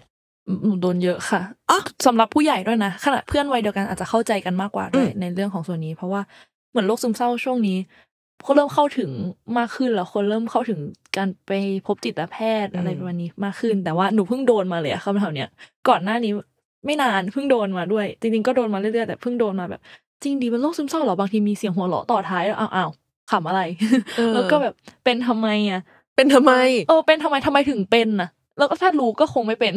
โดนเยอะค่ะอ๋อสำหรับผู้ใหญ่ด้วยนะขณะเพื่อนวัยเดียวกันอาจจะเข้าใจกันมากกว่าด้วยในเรื่องของส่วนนี้ เพราะว่าเหมือนโรคซึมเศร้าช่วงนี้เริ่มเข้าถึงมากขึ้นแล้วคนเริ่มเข้าถึงการไปพบจิตแพทย์อะไรประมาณนี้ มากขึ้นแต่ว่าหนูเพิ่งโดนมาเลยคำถามเนี้ยก่อนหน้านี้ ไม่นานเพิ่งโดนมาด้วยจริงๆก็โดนมาเรื่อยๆแต่เพิ่งโดนมาแบบ จริงดีเป็นโรคซึมเศร้าหรอบางทีมีเสียงหัวเราะต่อท้ายแล้วอ้าวขำอะไรแล้วก็แบบเป็นทำไมอ่ะเป็นทำไมเออเป็นทำไมทำไมถึงเป็นอ่ะ แล้วก็ถ้ารู้ก็คงไม่เป็น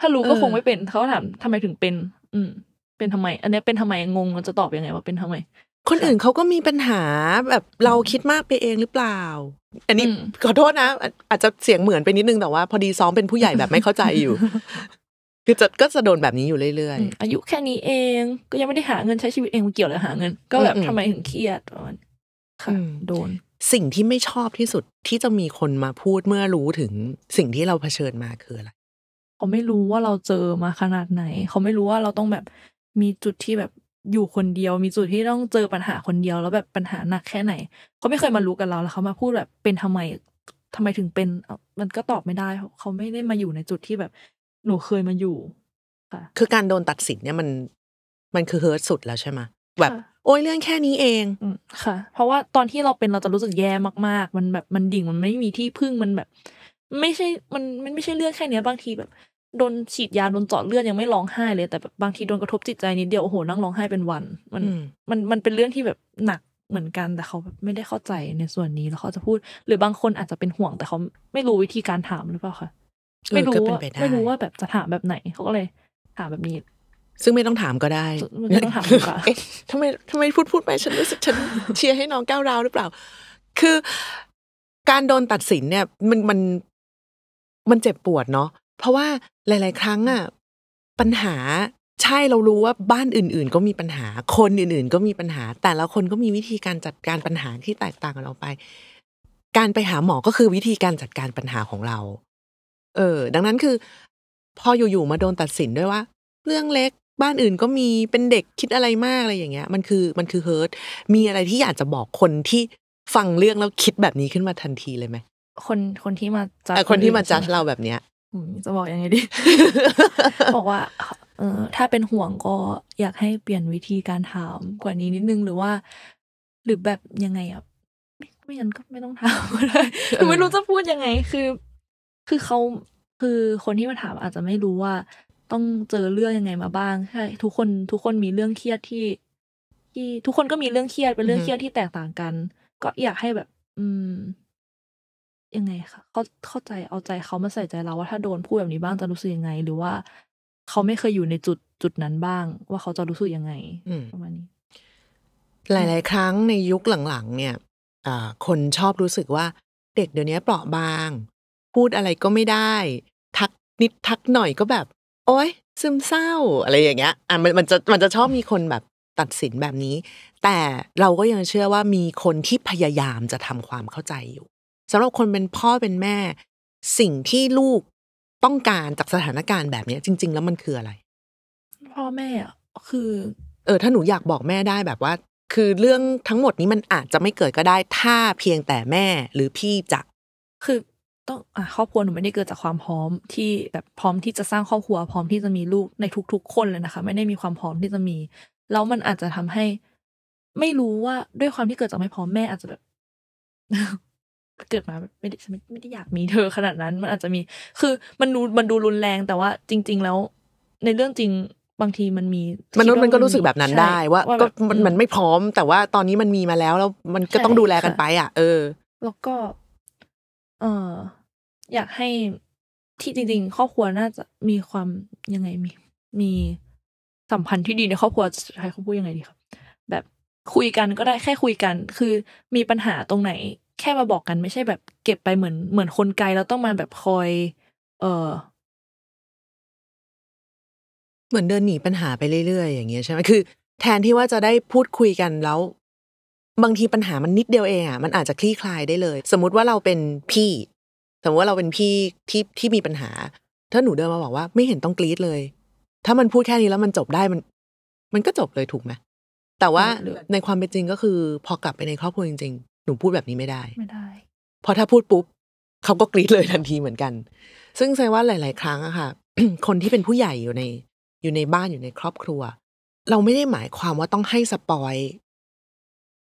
ถ้ารู้ก็คงไม่เป็นเขาถามทำไมถึงเป็น อืมเป็นทำไม อันนี้เป็นทำไมงงเราจะตอบยังไงว่าเป็นทำไมคนอื่นเขาก็มีปัญหาแบบเราคิดมากไปเองหรือเปล่า อันนี้ขอโทษนะ อาจจะเสียงเหมือนไปนิดนึงแต่ว่าพอดีซ้อมเป็นผู้ใหญ่แบบไม่เข้าใจอยู่ คือจะก็จะโดนแบบนี้อยู่เรื่อยๆอายุแค่นี้เองก็ยังไม่ได้หาเงินใช้ชีวิตเองมันเกี่ยวอะไรหาเงินก็แบบทำไมถึงเครียดตอนค่ะโดนสิ่งที่ไม่ชอบที่สุดที่จะมีคนมาพูดเมื่อรู้ถึงสิ่งที่เราเผชิญมาคืออะไรเขาไม่รู้ว่าเราเจอมาขนาดไหนเขาไม่รู้ว่าเราต้องแบบมีจุดที่แบบอยู่คนเดียวมีจุดที่ต้องเจอปัญหาคนเดียวแล้วแบบปัญหาหนักแค่ไหน เขาไม่เคยมารู้กับเราแล้วเขามาพูดแบบเป็นทำไมทำไมถึงเป็น มันก็ตอบไม่ได้เขาไม่ได้มาอยู่ในจุดที่แบบ หนูเคยมาอยู่ ค่ะ คือการโดนตัดสินเนี่ยมัน มันคือเฮิร์ตสุดแล้วใช่ไหมแบบ โอ้ยเรื่องแค่นี้เองค่ะ เพราะว่าตอนที่เราเป็นเราจะรู้สึกแย่มากๆ มันแบบมันดิ่งมันไม่มีที่พึ่งมันแบบ ไม่ใช่มันมันไม่ใช่เรื่องแค่เนี้ยบางทีแบบโดนฉีดยาโดนเจาะเลือดยังไม่ร้องไห้เลย แต่แบบบางทีโดนกระทบจิตใจนิดเดียวโอ้โหนั่งร้องไห้เป็นวัน มันมันมันเป็นเรื่องที่แบบหนักเหมือนกัน แต่เขาแบบไม่ได้เข้าใจในส่วนนี้แล้วเขาจะพูด หรือบางคนอาจจะเป็นห่วง แต่เขาไม่รู้วิธีการถามหรือเปล่าคะไม่รู้ว่าไม่รู้ว่าแบบจะถามแบบไหนเขาก็เลยถามแบบนี้ ซึ่งไม่ต้องถามก็ได้ไม่ต้องถามค่ะทำไมทำไมพูดพูดไปฉันรู้สึกฉันเชียร์ให้น้องก้าวราวหรือเปล่า คือ การโดนตัดสินเนี่ย มันมันมันเจ็บปวดเนาะเพราะว่าหลาย ๆ ครั้ง อ่ะ ปัญหาใช่ เรารู้ว่าบ้านอื่น ๆ ก็มีปัญหา คนอื่น ๆ ก็มีปัญหา แต่ละคนก็มีวิธีการจัดการปัญหาที่แตกต่างกันออกไป การไปหาหมอก็คือวิธีการจัดการปัญหาของเรา เออ ดังนั้นคือ พออยู่ ๆ มาโดนตัดสินด้วยว่า เรื่องเล็กบ้านอื่นก็มีเป็นเด็กคิดอะไรมากอะไรอย่างเงี้ย มันคือมันคือเฮิร์ตมีอะไรที่อยากจะบอกคนที่ฟังเรื่องแล้วคิดแบบนี้ขึ้นมาทันทีเลยไหมคนคนที่มาจัดคนที่มาจัดเราแบบเนี้ยจะบอกยังไงดี บอกว่าเออถ้าเป็นห่วงก็อยากให้เปลี่ยนวิธีการถามกว่านี้นิดนึงหรือว่า หรือแบบยังไงอ่ะไม่งั้นก็ไม่ต้องถามก็ได้ไม่รู้จะพูดยังไง คือคือเขาคือคนที่มาถามอาจจะไม่รู้ว่าต้องเจอเรื่องยังไงมาบ้างใช่ทุกคนทุกคนมีเรื่องเครียดที่ที่ทุกคนก็มีเรื่องเครียดเป็นเรื่องเครียดที่แตกต่างกัน ก็อยากให้แบบ อืมยังไงคะเขาเข้าใจเอาใจเขามาใส่ใจเราว่าถ้าโดนพูดแบบนี้บ้างจะรู้สึกยังไง หรือว่า เขาไม่เคยอยู่ในจุดจุดนั้นบ้าง ว่าเขาจะรู้สึกยังไงประมาณนี้ หลาย ๆ ครั้งในยุคหลัง ๆ เนี่ยคนชอบรู้สึกว่า เด็กเดี๋ยวนี้เปราะบาง พูดอะไรก็ไม่ได้ทักนิดทักหน่อยก็แบบ โอ๊ยซึมเศร้าอะไรอย่างเงี้ยอ่ะมันมันจะมันจะชอบมีคนแบบตัดสินแบบนี้ แต่เราก็ยังเชื่อว่ามีคนที่พยายามจะทำความเข้าใจอยู่สำหรับคนเป็นพ่อเป็นแม่ สิ่งที่ลูกต้องการจากสถานการณ์แบบนี้จริง ๆ แล้วมันคืออะไร พ่อแม่คือ เออถ้าหนูอยากบอกแม่ได้แบบว่า คือเรื่องทั้งหมดนี้มันอาจจะไม่เกิดก็ได้ถ้าเพียงแต่แม่หรือพี่จะคือต้องอครอบครัวหนูไม่ได้เกิดจากความพร้อมที่แบบพร้อมที่จะสร้างครอบครัวพร้อมที่จะมีลูกในทุกๆ คนเลยนะคะ ไม่ได้มีความพร้อมที่จะมี แล้วมันอาจจะทำให้ ไม่รู้ว่าด้วยความที่เกิดจากไม่พร้อมแม่อาจจะแบบเกิดมาไม่ได้ไม่ได้อยากมีเธอขนาดนั้นมันอาจจะมี คือมันดูมันดูรุนแรงแต่ว่า จริง ๆ แล้ว ในเรื่องจริงบางทีมันมีมนุษย์มันก็รู้สึกแบบนั้นได้ ว่าก็มันมันไม่พร้อม แต่ว่าตอนนี้มันมีมาแล้ว แล้วมันก็ต้องดูแลกันไป อ่ะ เออ แล้วก็ เอออยากให้ที่จริงๆครอบครัวน่าจะมีความยังไงมี มีสัมพันธ์ที่ดีใน ครอบครัวใช้คำพูดยังไงดีครับ แบบคุยกันก็ได้แค่คุยกัน คือมีปัญหาตรงไหนแค่มาบอกกันไม่ใช่แบบเก็บไปเหมือน เหมือนคนไกลแล้วต้องมาแบบคอย เออ เหมือนเดินหนีปัญหาไปเรื่อยๆอย่างเงี้ยใช่ไหมคือ แทนที่ว่าจะได้พูดคุยกันแล้ว บางทีปัญหามันนิดเดียวเองอ่ะมันอาจจะคลี่คลายได้เลย สมมุติว่าเราเป็นพี่สมมติว่าเราเป็นพี่ที่ที่มีปัญหา ถ้าหนูเดินมาบอกว่าไม่เห็นต้องกรี๊ดเลย ถ้ามันพูดแค่นี้แล้วมันจบได้มัน มันก็จบเลยถูกไหมแต่ว่าในความเป็นจริงก็คือ พอกลับไปในครอบครัวจริงหนูพูดแบบนี้ไม่ได้ไม่ได้ พอถ้าพูดปุ๊บเขาก็กรี๊ดเลยทันทีเหมือนกัน ซึ่งแสดงว่าหลาย ๆ ครั้งอะค่ะ คนที่เป็นผู้ใหญ่อยู่ใน อยู่ในบ้านอยู่ในครอบครัว เราไม่ได้หมายความว่าต้องให้สปอย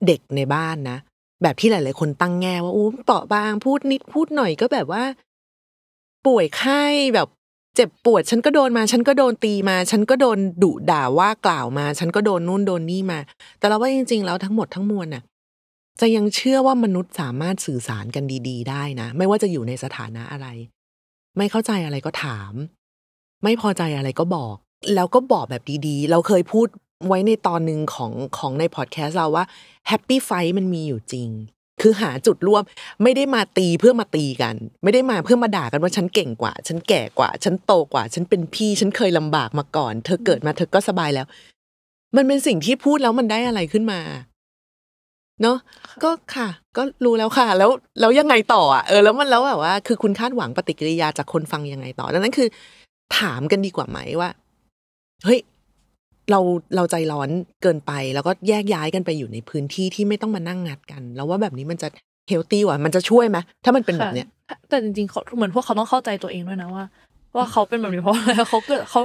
เด็กในบ้านนะแบบที่หลาย ๆ คนตั้งแง่ว่าโอ้เปาะบางพูดนิดพูดหน่อย ก็แบบว่า ป่วยไข้แบบเจ็บปวด ฉันก็โดนมา ฉันก็โดนตีมา ฉันก็โดนดุด่าว่ากล่าวมา ฉันก็โดนนู่นโดนนี่มา แต่เราว่าจริง ๆ แล้วทั้งหมดทั้งมวลน่ะจะยังเชื่อว่ามนุษย์สามารถสื่อสารกันดี ๆได้นะไม่ว่าจะอยู่ในสถานะอะไร ไม่เข้าใจอะไรก็ถาม ไม่พอใจอะไรก็บอก แล้วก็บอกแบบดีๆ เราเคยพูดไว้ในตอนหนึ่งของของในพอดแคสต์เราว่าแฮปปี้ไฟมันมีอยู่จริงคือหาจุดร่วมไม่ได้มาตีเพื่อมาตีกัน ไม่ได้มาเพื่อมาด่ากันว่า ฉันเก่งกว่า ฉันแก่กว่า ฉันโตกว่า ฉันเป็นพี่ ฉันเคยลำบากมาก่อน เธอเกิดมาเธอก็สบายแล้ว มันเป็นสิ่งที่พูดแล้วมันได้อะไรขึ้นมาเนาะก็ค่ะ ก็รู้แล้วค่ะ แล้วแล้วยังไงต่ออ่ะเออ แล้วมันแล้วแบบว่า คือคุณคาดหวังปฏิกิริยาจากคนฟังยังไงต่อ ดังนั้นคือถามกันดีกว่าไหมว่า เฮ้ยเราเราใจร้อนเกินไป แล้วก็แยกย้ายกันไปอยู่ในพื้นที่ที่ไม่ต้องมานั่งงัดกัน แล้วว่าแบบนี้มันจะเฮลตี้ว่ะ มันจะช่วยไหมถ้ามันเป็นแบบเนี้ยแต่จริงๆเขาเหมือนพวกเขาต้องเข้าใจตัวเองด้วยนะว่า ว่าเขาเป็นแบบนี้เพราะอะไรเขาเกิดเขา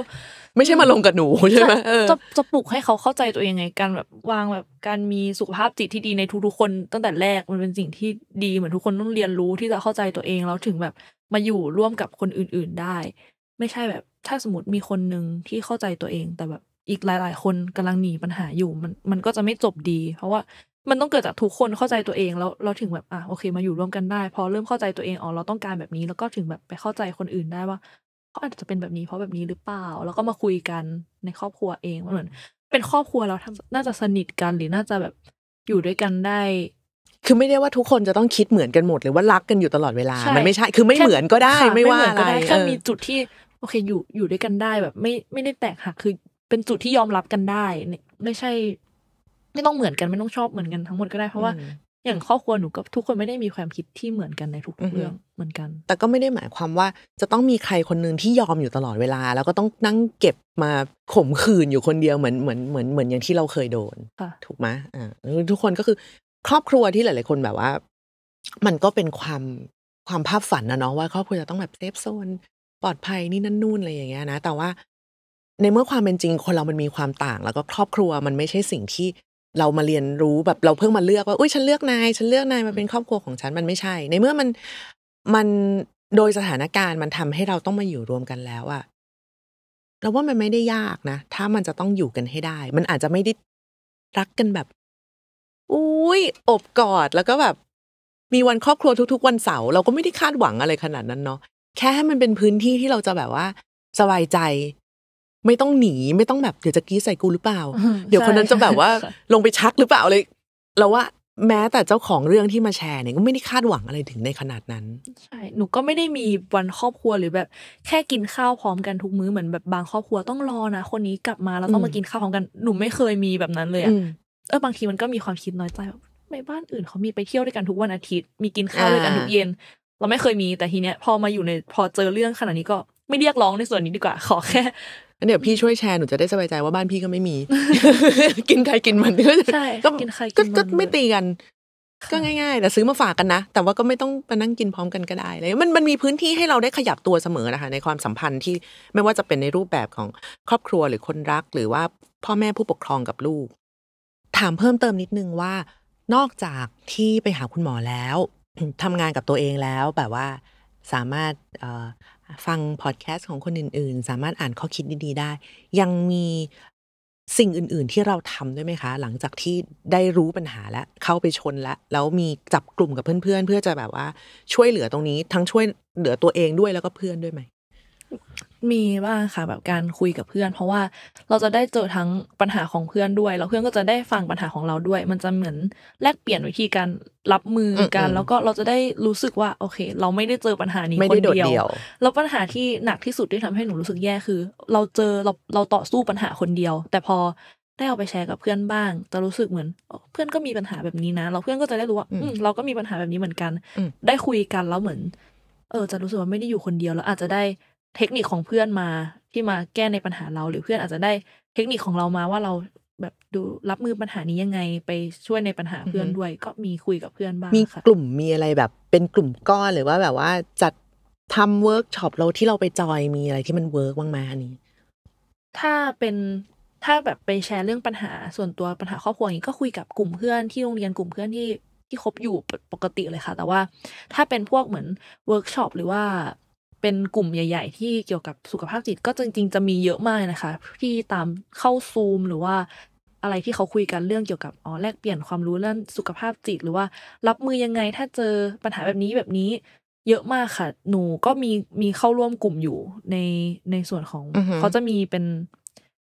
ไม่ใช่มาลงกับหนูใช่ไหมจะจะปลุกให้เขาเข้าใจตัวเองไงการแบบวางแบบการมีสุขภาพจิตที่ดีในทุกๆคน ตั้งแต่แรกมันเป็นสิ่งที่ดีเหมือนทุกคนต้องเรียนรู้ที่จะเข้าใจตัวเองแล้วถึงแบบมาอยู่ร่วมกับคนอื่นๆได้ ไม่ใช่แบบถ้าสมมติมีคนหนึ่งที่เข้าใจตัวเอง แต่แบบอีกหลายๆ คนกำลังหนีปัญหาอยู่มันมันก็จะไม่จบดี เพราะว่ามันต้องเกิดจากทุกคนเข้าใจตัวเอง แล้วเราถึงแบบอ่ะโอเคมาอยู่ร่วมกันได้พอเริ่มเข้าใจตัวเองอ๋อเราต้องการแบบนี้แล้วก็ถึงแบบไปเข้าใจคนอื่นได้ว่าาอาจจะเป็นแบบนี้เพราะแบบนี้หรือเปล่าแล้วก็มาคุยกันในครอบครัวเองเหมือน เป็นครอบครัวเราทำน่าจะสนิทกันหรือน่าจะแบบอยู่ด้วยกันได้ คือไม่ได้ว่าทุกคนจะต้องคิดเหมือนกันหมด หรือว่ารักกันอยู่ตลอดเวลา มันไม่ใช่คือไม่เหมือนก็ได้ไม่ว่าอะไรแค่มีจุดที่ โอเคอยู่อยู่ด้วยกันได้แบบไม่ไม่ได้แตกหักคือเป็นจุดที่ยอมรับกันได้ ไม่ใช่ ไม่ต้องเหมือนกันไม่ต้องชอบเหมือนกันทั้งหมดก็ได้เพราะว่าอย่างครอบครัวหนูกับทุกคนไม่ได้มีความคิดที่เหมือนกันในทุกเรื่องเหมือนกัน แต่ก็ไม่ได้หมายความว่าจะต้องมีใครคนหนึ่งที่ยอมอยู่ตลอดเวลา แล้วก็ต้องนั่งเก็บมาข่มขืนอยู่คนเดียวเหมือนเหมือนเหมือนเหมือนอย่างที่เราเคยโดนถูกไหมอ่าทุกคนก็คือครอบครัวที่หลาย ๆคนแบบว่า มันก็เป็นความความภาพฝันนะเนาะว่าครอบครัวจะต้องแบบเซฟโซนปลอดภัยนี่นั่นนู่นอะไรอย่างเงี้ยนะแต่ว่าในเมื่อความเป็นจริงคนเรามันมีความต่าง แล้วก็ครอบครัวมันไม่ใช่สิ่งที่เรามาเรียนรู้แบบเราเพิ่งมาเลือกว่าอุ้ยฉัน เลือกนาย ฉันเลือกนายมาเป็นครอบครัวของฉันมันไม่ใช่ ในเมื่อมันมันโดยสถานการณ์มันทำให้เราต้องมาอยู่รวมกันแล้วอะเราว่ามันไม่ได้ยากนะถ้ามันจะต้องอยู่กันให้ได้ มันอาจจะไม่ได้รักกันแบบ อุ้ยอบกอด แล้วก็แบบ มีวันครอบครัวทุก ๆ วันเสาร์เราก็ไม่ได้คาดหวังอะไรขนาดนั้นเนาะแค่ให้มันเป็นพื้นที่ที่เราจะแบบว่าสบายใจไม่ต้องหนี ไม่ต้องแบบเดี๋ยวจะกี้ใส่กูหรือเปล่าเดี๋ยวคนนั้นจะแบบว่าลงไปชักหรือเปล่าเลยเราว่าแม้แต่เจ้าของเรื่องที่มาแชร์เนี่ยก็ไม่ได้คาดหวังอะไรถึงในขนาดนั้น ใช่หนูก็ไม่ได้มีวันครอบครัวหรือแบบแค่กินข้าวพร้อมกันทุกมื้อเหมือนแบบบางครอบครัวต้องรอนะคนนี้กลับมาแล้วต้องมากินข้าวพร้อมกัน หนูไม่เคยมีแบบนั้นเลยอะเออบางทีมันก็มีความคิดน้อยใจแบบในบ้านอื่นเขามีไปเที่ยวด้วยกันทุกวันอาทิตย์มีกินข้าวด้วยกันทุกเย็น เราไม่เคยมีแต่ทีเนี้ยพอมาอยู่ในพอเจอเรื่องขนาดนี้ก็ไม่เรียกร้องในส่วนนี้ดีกว่า ขอแค่เดี๋ยวพี่ช่วยแชร์หนูจะได้สบายใจว่าบ้านพี่ก็ไม่มี กินใครกินมันก็ใช่กินใครกินมันก็ไม่ตีกัน ก็ง่ายๆแต่ซื้อมาฝากกันนะแต่ว่าก็ไม่ต้องไปนั่งกินพร้อมกันก็ได้เลยมันมันมีพื้นที่ให้เราได้ขยับตัวเสมอนะคะในความสัมพันธ์ที่ไม่ว่าจะเป็นในรูปแบบของครอบครัวหรือคนรัก หรือว่าพ่อแม่ผู้ปกครองกับลูก ถามเพิ่มเติมนิดนึงว่า นอกจากที่ไปหาคุณหมอแล้วทำงานกับตัวเองแล้วแบบว่าสามารถฟังพอดแคสต์ของคนอื่น ๆ สามารถอ่านข้อคิดดี ๆ ได้ ยังมีสิ่งอื่น ๆ ที่เราทำด้วยไหมคะ หลังจากที่ได้รู้ปัญหาแล้ว เข้าไปชนแล้วแล้วมีจับกลุ่มกับเพื่อน ๆ เพื่อจะแบบว่าช่วยเหลือตรงนี้ ทั้งช่วยเหลือตัวเองด้วยแล้วก็เพื่อนด้วยไหมมีบ้างค่ะแบบการคุยกับเพื่อน เพราะว่าเราจะได้เจอทั้งปัญหาของเพื่อนด้วยแล้วเพื่อนก็จะได้ฟังปัญหาของเราด้วย มันจะเหมือน แลกเปลี่ยนวิธีการรับมือกัน แล้วก็เราจะได้รู้สึกว่า โอเค เราไม่ได้เจอปัญหานี้คนเดียวแล้วปัญหาที่หนักที่สุดที่ทำให้หนูรู้สึกแย่คือ เราเจอเราเราต่อสู้ปัญหาคนเดียว แต่พอได้เอาไปแชร์กับเพื่อนบ้างจะรู้สึกเหมือนเพื่อนก็มีปัญหาแบบนี้นะเราเพื่อนก็จะได้รู้ว่าอืเราก็มีปัญหาแบบนี้เหมือนกันได้คุยกันแล้วเหมือน เออ จะรู้สึกว่าไม่ได้อยู่คนเดียว แล้วอาจจะได้เทคนิคของเพื่อนมาที่มาแก้ในปัญหาเราหรือเพื่อนอาจจะได้ เทคนิคของเรามาว่าเราแบบดูรับมือปัญหานี้ยังไง ไปช่วยในปัญหาเพื่อนด้วย ก็มีคุยกับเพื่อนบ้างมีกลุ่มมีอะไรแบบเป็นกลุ่มก้อน หรือว่าแบบว่าจัดทำเวิร์กช็อปเราที่เราไปจอยมีอะไรที่มันเวิร์กบ้างไหมอันนี้ถ้าเป็นถ้าแบบไปแชร์เรื่องปัญหาส่วนตัวปัญหาครอบครัวอย่างนี้ก็คุยกับกลุ่มเพื่อนที่โรงเรียนกลุ่มเพื่อนที่ที่คบอยู่ปกติเลยค่ะ แต่ว่าถ้าเป็นพวกเหมือนเวิร์กช็อปหรือว่าเป็นกลุ่มใหญ่ ๆ ที่เกี่ยวกับสุขภาพจิตก็จริง ๆ จะมีเยอะมากนะคะที่ตามเข้าซูมหรือว่า อะไรที่เขาคุยกันเรื่องเกี่ยวกับอ๋อแลกเปลี่ยนความรู้เรื่องสุขภาพจิต หรือว่ารับมือยังไงถ้าเจอปัญหาแบบนี้แบบนี้ เยอะมากค่ะหนูก็มีมีเข้าร่วมกลุ่มอยู่ในในส่วนของเขาจะมีเป็น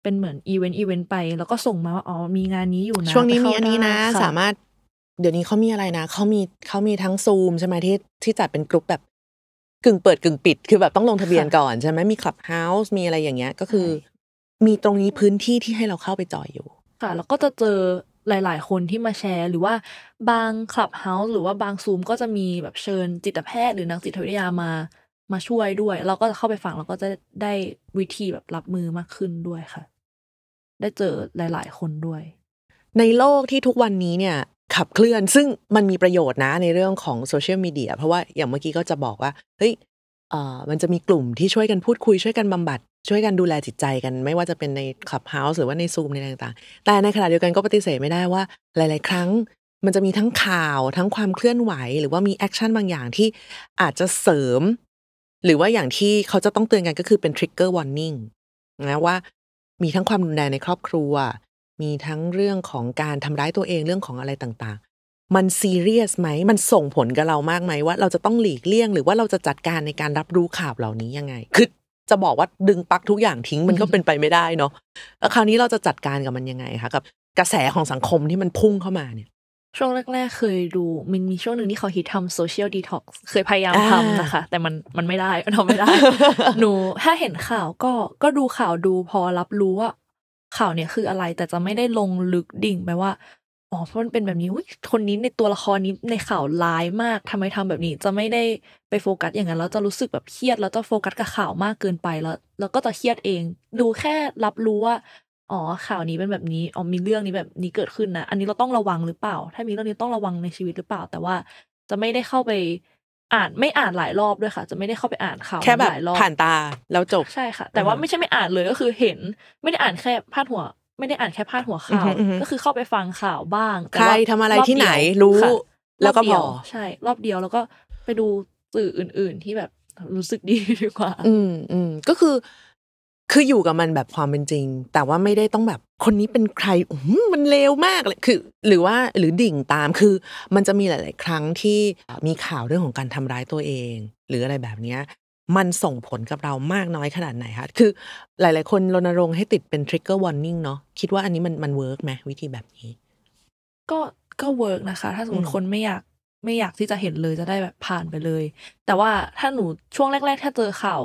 เป็นเหมือนอีเวนต์อีเวนต์ไป แล้วก็ส่งมาว่าอ๋อมีงานนี้อยู่นะช่วงนี้มีอันนี้นะ สามารถเดี๋ยวนี้เขามีอะไรนะเขามีเขามีทั้งซูมใช่ไหมที่ที่จัดเป็นกลุ่มแบบึ่งเปิดกึ่งปิดคือแบบต้องลงทะเบียนก่อนใช่ไหมมีคลับเฮาส์ มีอะไรอย่างเงี้ย ก็คือ มีตรงนี้พื้นที่ที่ให้เราเข้าไปจอยอยู่ ค่ะแล้วก็จะเจอหลายๆคนที่มาแชร์หรือว่าบางคลับเฮาส์หรือว่าบางซูม ก็จะมีแบบเชิญจิตแพทย์หรือนักจิตวิทยามามาช่วยด้วยเราก็เข้าไปฟังเราก็จะได้วิธีแบบรับมือมากขึ้นด้วยค่ะ ได้เจอหลาย ๆคนด้วย ในโลกที่ทุกวันนี้เนี่ยขับเคลื่อน ซึ่งมันมีประโยชน์นะในเรื่องของโซเชียลมีเดียเพราะว่าอย่างเมื่อกี้ก็จะบอกว่า เฮ้ยเอ่อมันจะมีกลุ่มที่ช่วยกันพูดคุยช่วยกันบำบัด ช่วยกันดูแลจิตใจกัน ไม่ว่าจะเป็นในคลับเฮาส์หรือว่าในซูมในต่าง ๆ แต่ในขณะเดียวกันก็ปฏิเสธไม่ได้ว่า หลาย ๆ ครั้งมันจะมีทั้งข่าวทั้งความเคลื่อนไหว หรือว่ามีแอคชั่นบางอย่างที่อาจจะเสริมหรือว่าอย่างที่เขาจะต้องเตือนกันก็คือเป็นทริกเกอร์วอร์นิ่งนะว่า มีทั้งความรุนแรงในครอบครัวมีทั้งเรื่องของการทำร้ายตัวเองเรื่องของอะไรต่าง ๆ มันซีเรียสไหม มันส่งผลกับเรามากไหมว่าเราจะต้องหลีกเลี่ยง หรือว่าเราจะจัดการในการรับรู้ข่าวเหล่านี้ยังไง คือ จะบอกว่าดึงปักทุกอย่างทิ้งมันก็เป็นไปไม่ได้เนาะ แล้วคราวนี้เราจะจัดการกับมันยังไงคะกับกระแสของสังคมที่มันพุ่งเข้ามาเนี่ย ช่วงแรก ๆ เคยดูมันมีช่วงหนึ่งที่เขาฮิตทำโซเชียลดีท็อกซ์เคยพยายามทำนะคะ แต่มันมันไม่ได้ทำไม่ได้ หนูถ้าเห็นข่าวก็ก็ดูข่าวดูพอรับรู้ว่าข่าวเนี่ยคืออะไรแต่จะไม่ได้ลงลึกดิ่งไปว่า อ๋อเพราะมันเป็นแบบนี้คนนี้ในตัวละครนี้ในข่าวร้ายมาก ทำไมทำแบบนี้ จะไม่ได้ไปโฟกัสอย่างนั้นแล้วจะรู้สึกแบบเครียดแล้วจะโฟกัสกับข่าวมากเกินไปแล้ว แล้วก็จะ เครียดเอง ดูแค่รับรู้ว่าอ๋อข่าวนี้เป็นแบบนี้อ๋อมีเรื่องนี้แบบนี้เกิดขึ้นนะ อันนี้เราต้องระวังหรือเปล่า ถ้ามีเรื่องนี้ต้องระวังในชีวิตหรือเปล่า แต่ว่าจะไม่ได้เข้าไปอ่านไม่อ่านหลายรอบด้วยค่ะ จะไม่ได้เข้าไปอ่านข่าวแค่แบบผ่านตาแล้วจบใช่ค่ะ แต่ว่าไม่ใช่ไม่อ่านเลยก็คือเห็น ไม่ได้อ่านแค่พาดหัว ไม่ได้อ่านแค่พาดหัวข่าวก็คือ เข้าไปฟังข่าวบ้างใครทำอะไรที่ไหนรู้แล้วก็พอใช่ รอบเดียวแล้วก็ไปดูสื่ออื่น ๆที่แบบรู้สึกดีดีกว่าอืมอืมก็คือคืออยู่กับมันแบบความเป็นจริง แต่ว่าไม่ได้ต้องแบบคนนี้เป็นใครมันเลวมากเลยคือ หรือว่าหรือดิ่งตามคือ มันจะมีหลาย ๆ ครั้งที่มีข่าวเรื่องของการทำร้ายตัวเอง หรืออะไรแบบนี้มันส่งผลกับเรามากน้อยขนาดไหนคะคือหลาย ๆ คนรณรงค์ให้ติดเป็น trigger warning เนาะคิดว่าอันนี้มันมันเวิร์กไหมวิธีแบบนี้ ก็ก็เวิร์กนะคะถ้าสมมติคนไม่อยากไม่อยากที่จะเห็นเลยจะได้แบบผ่านไปเลย แต่ว่าถ้าหนูช่วงแรก ๆ ถ้าเจอข่าว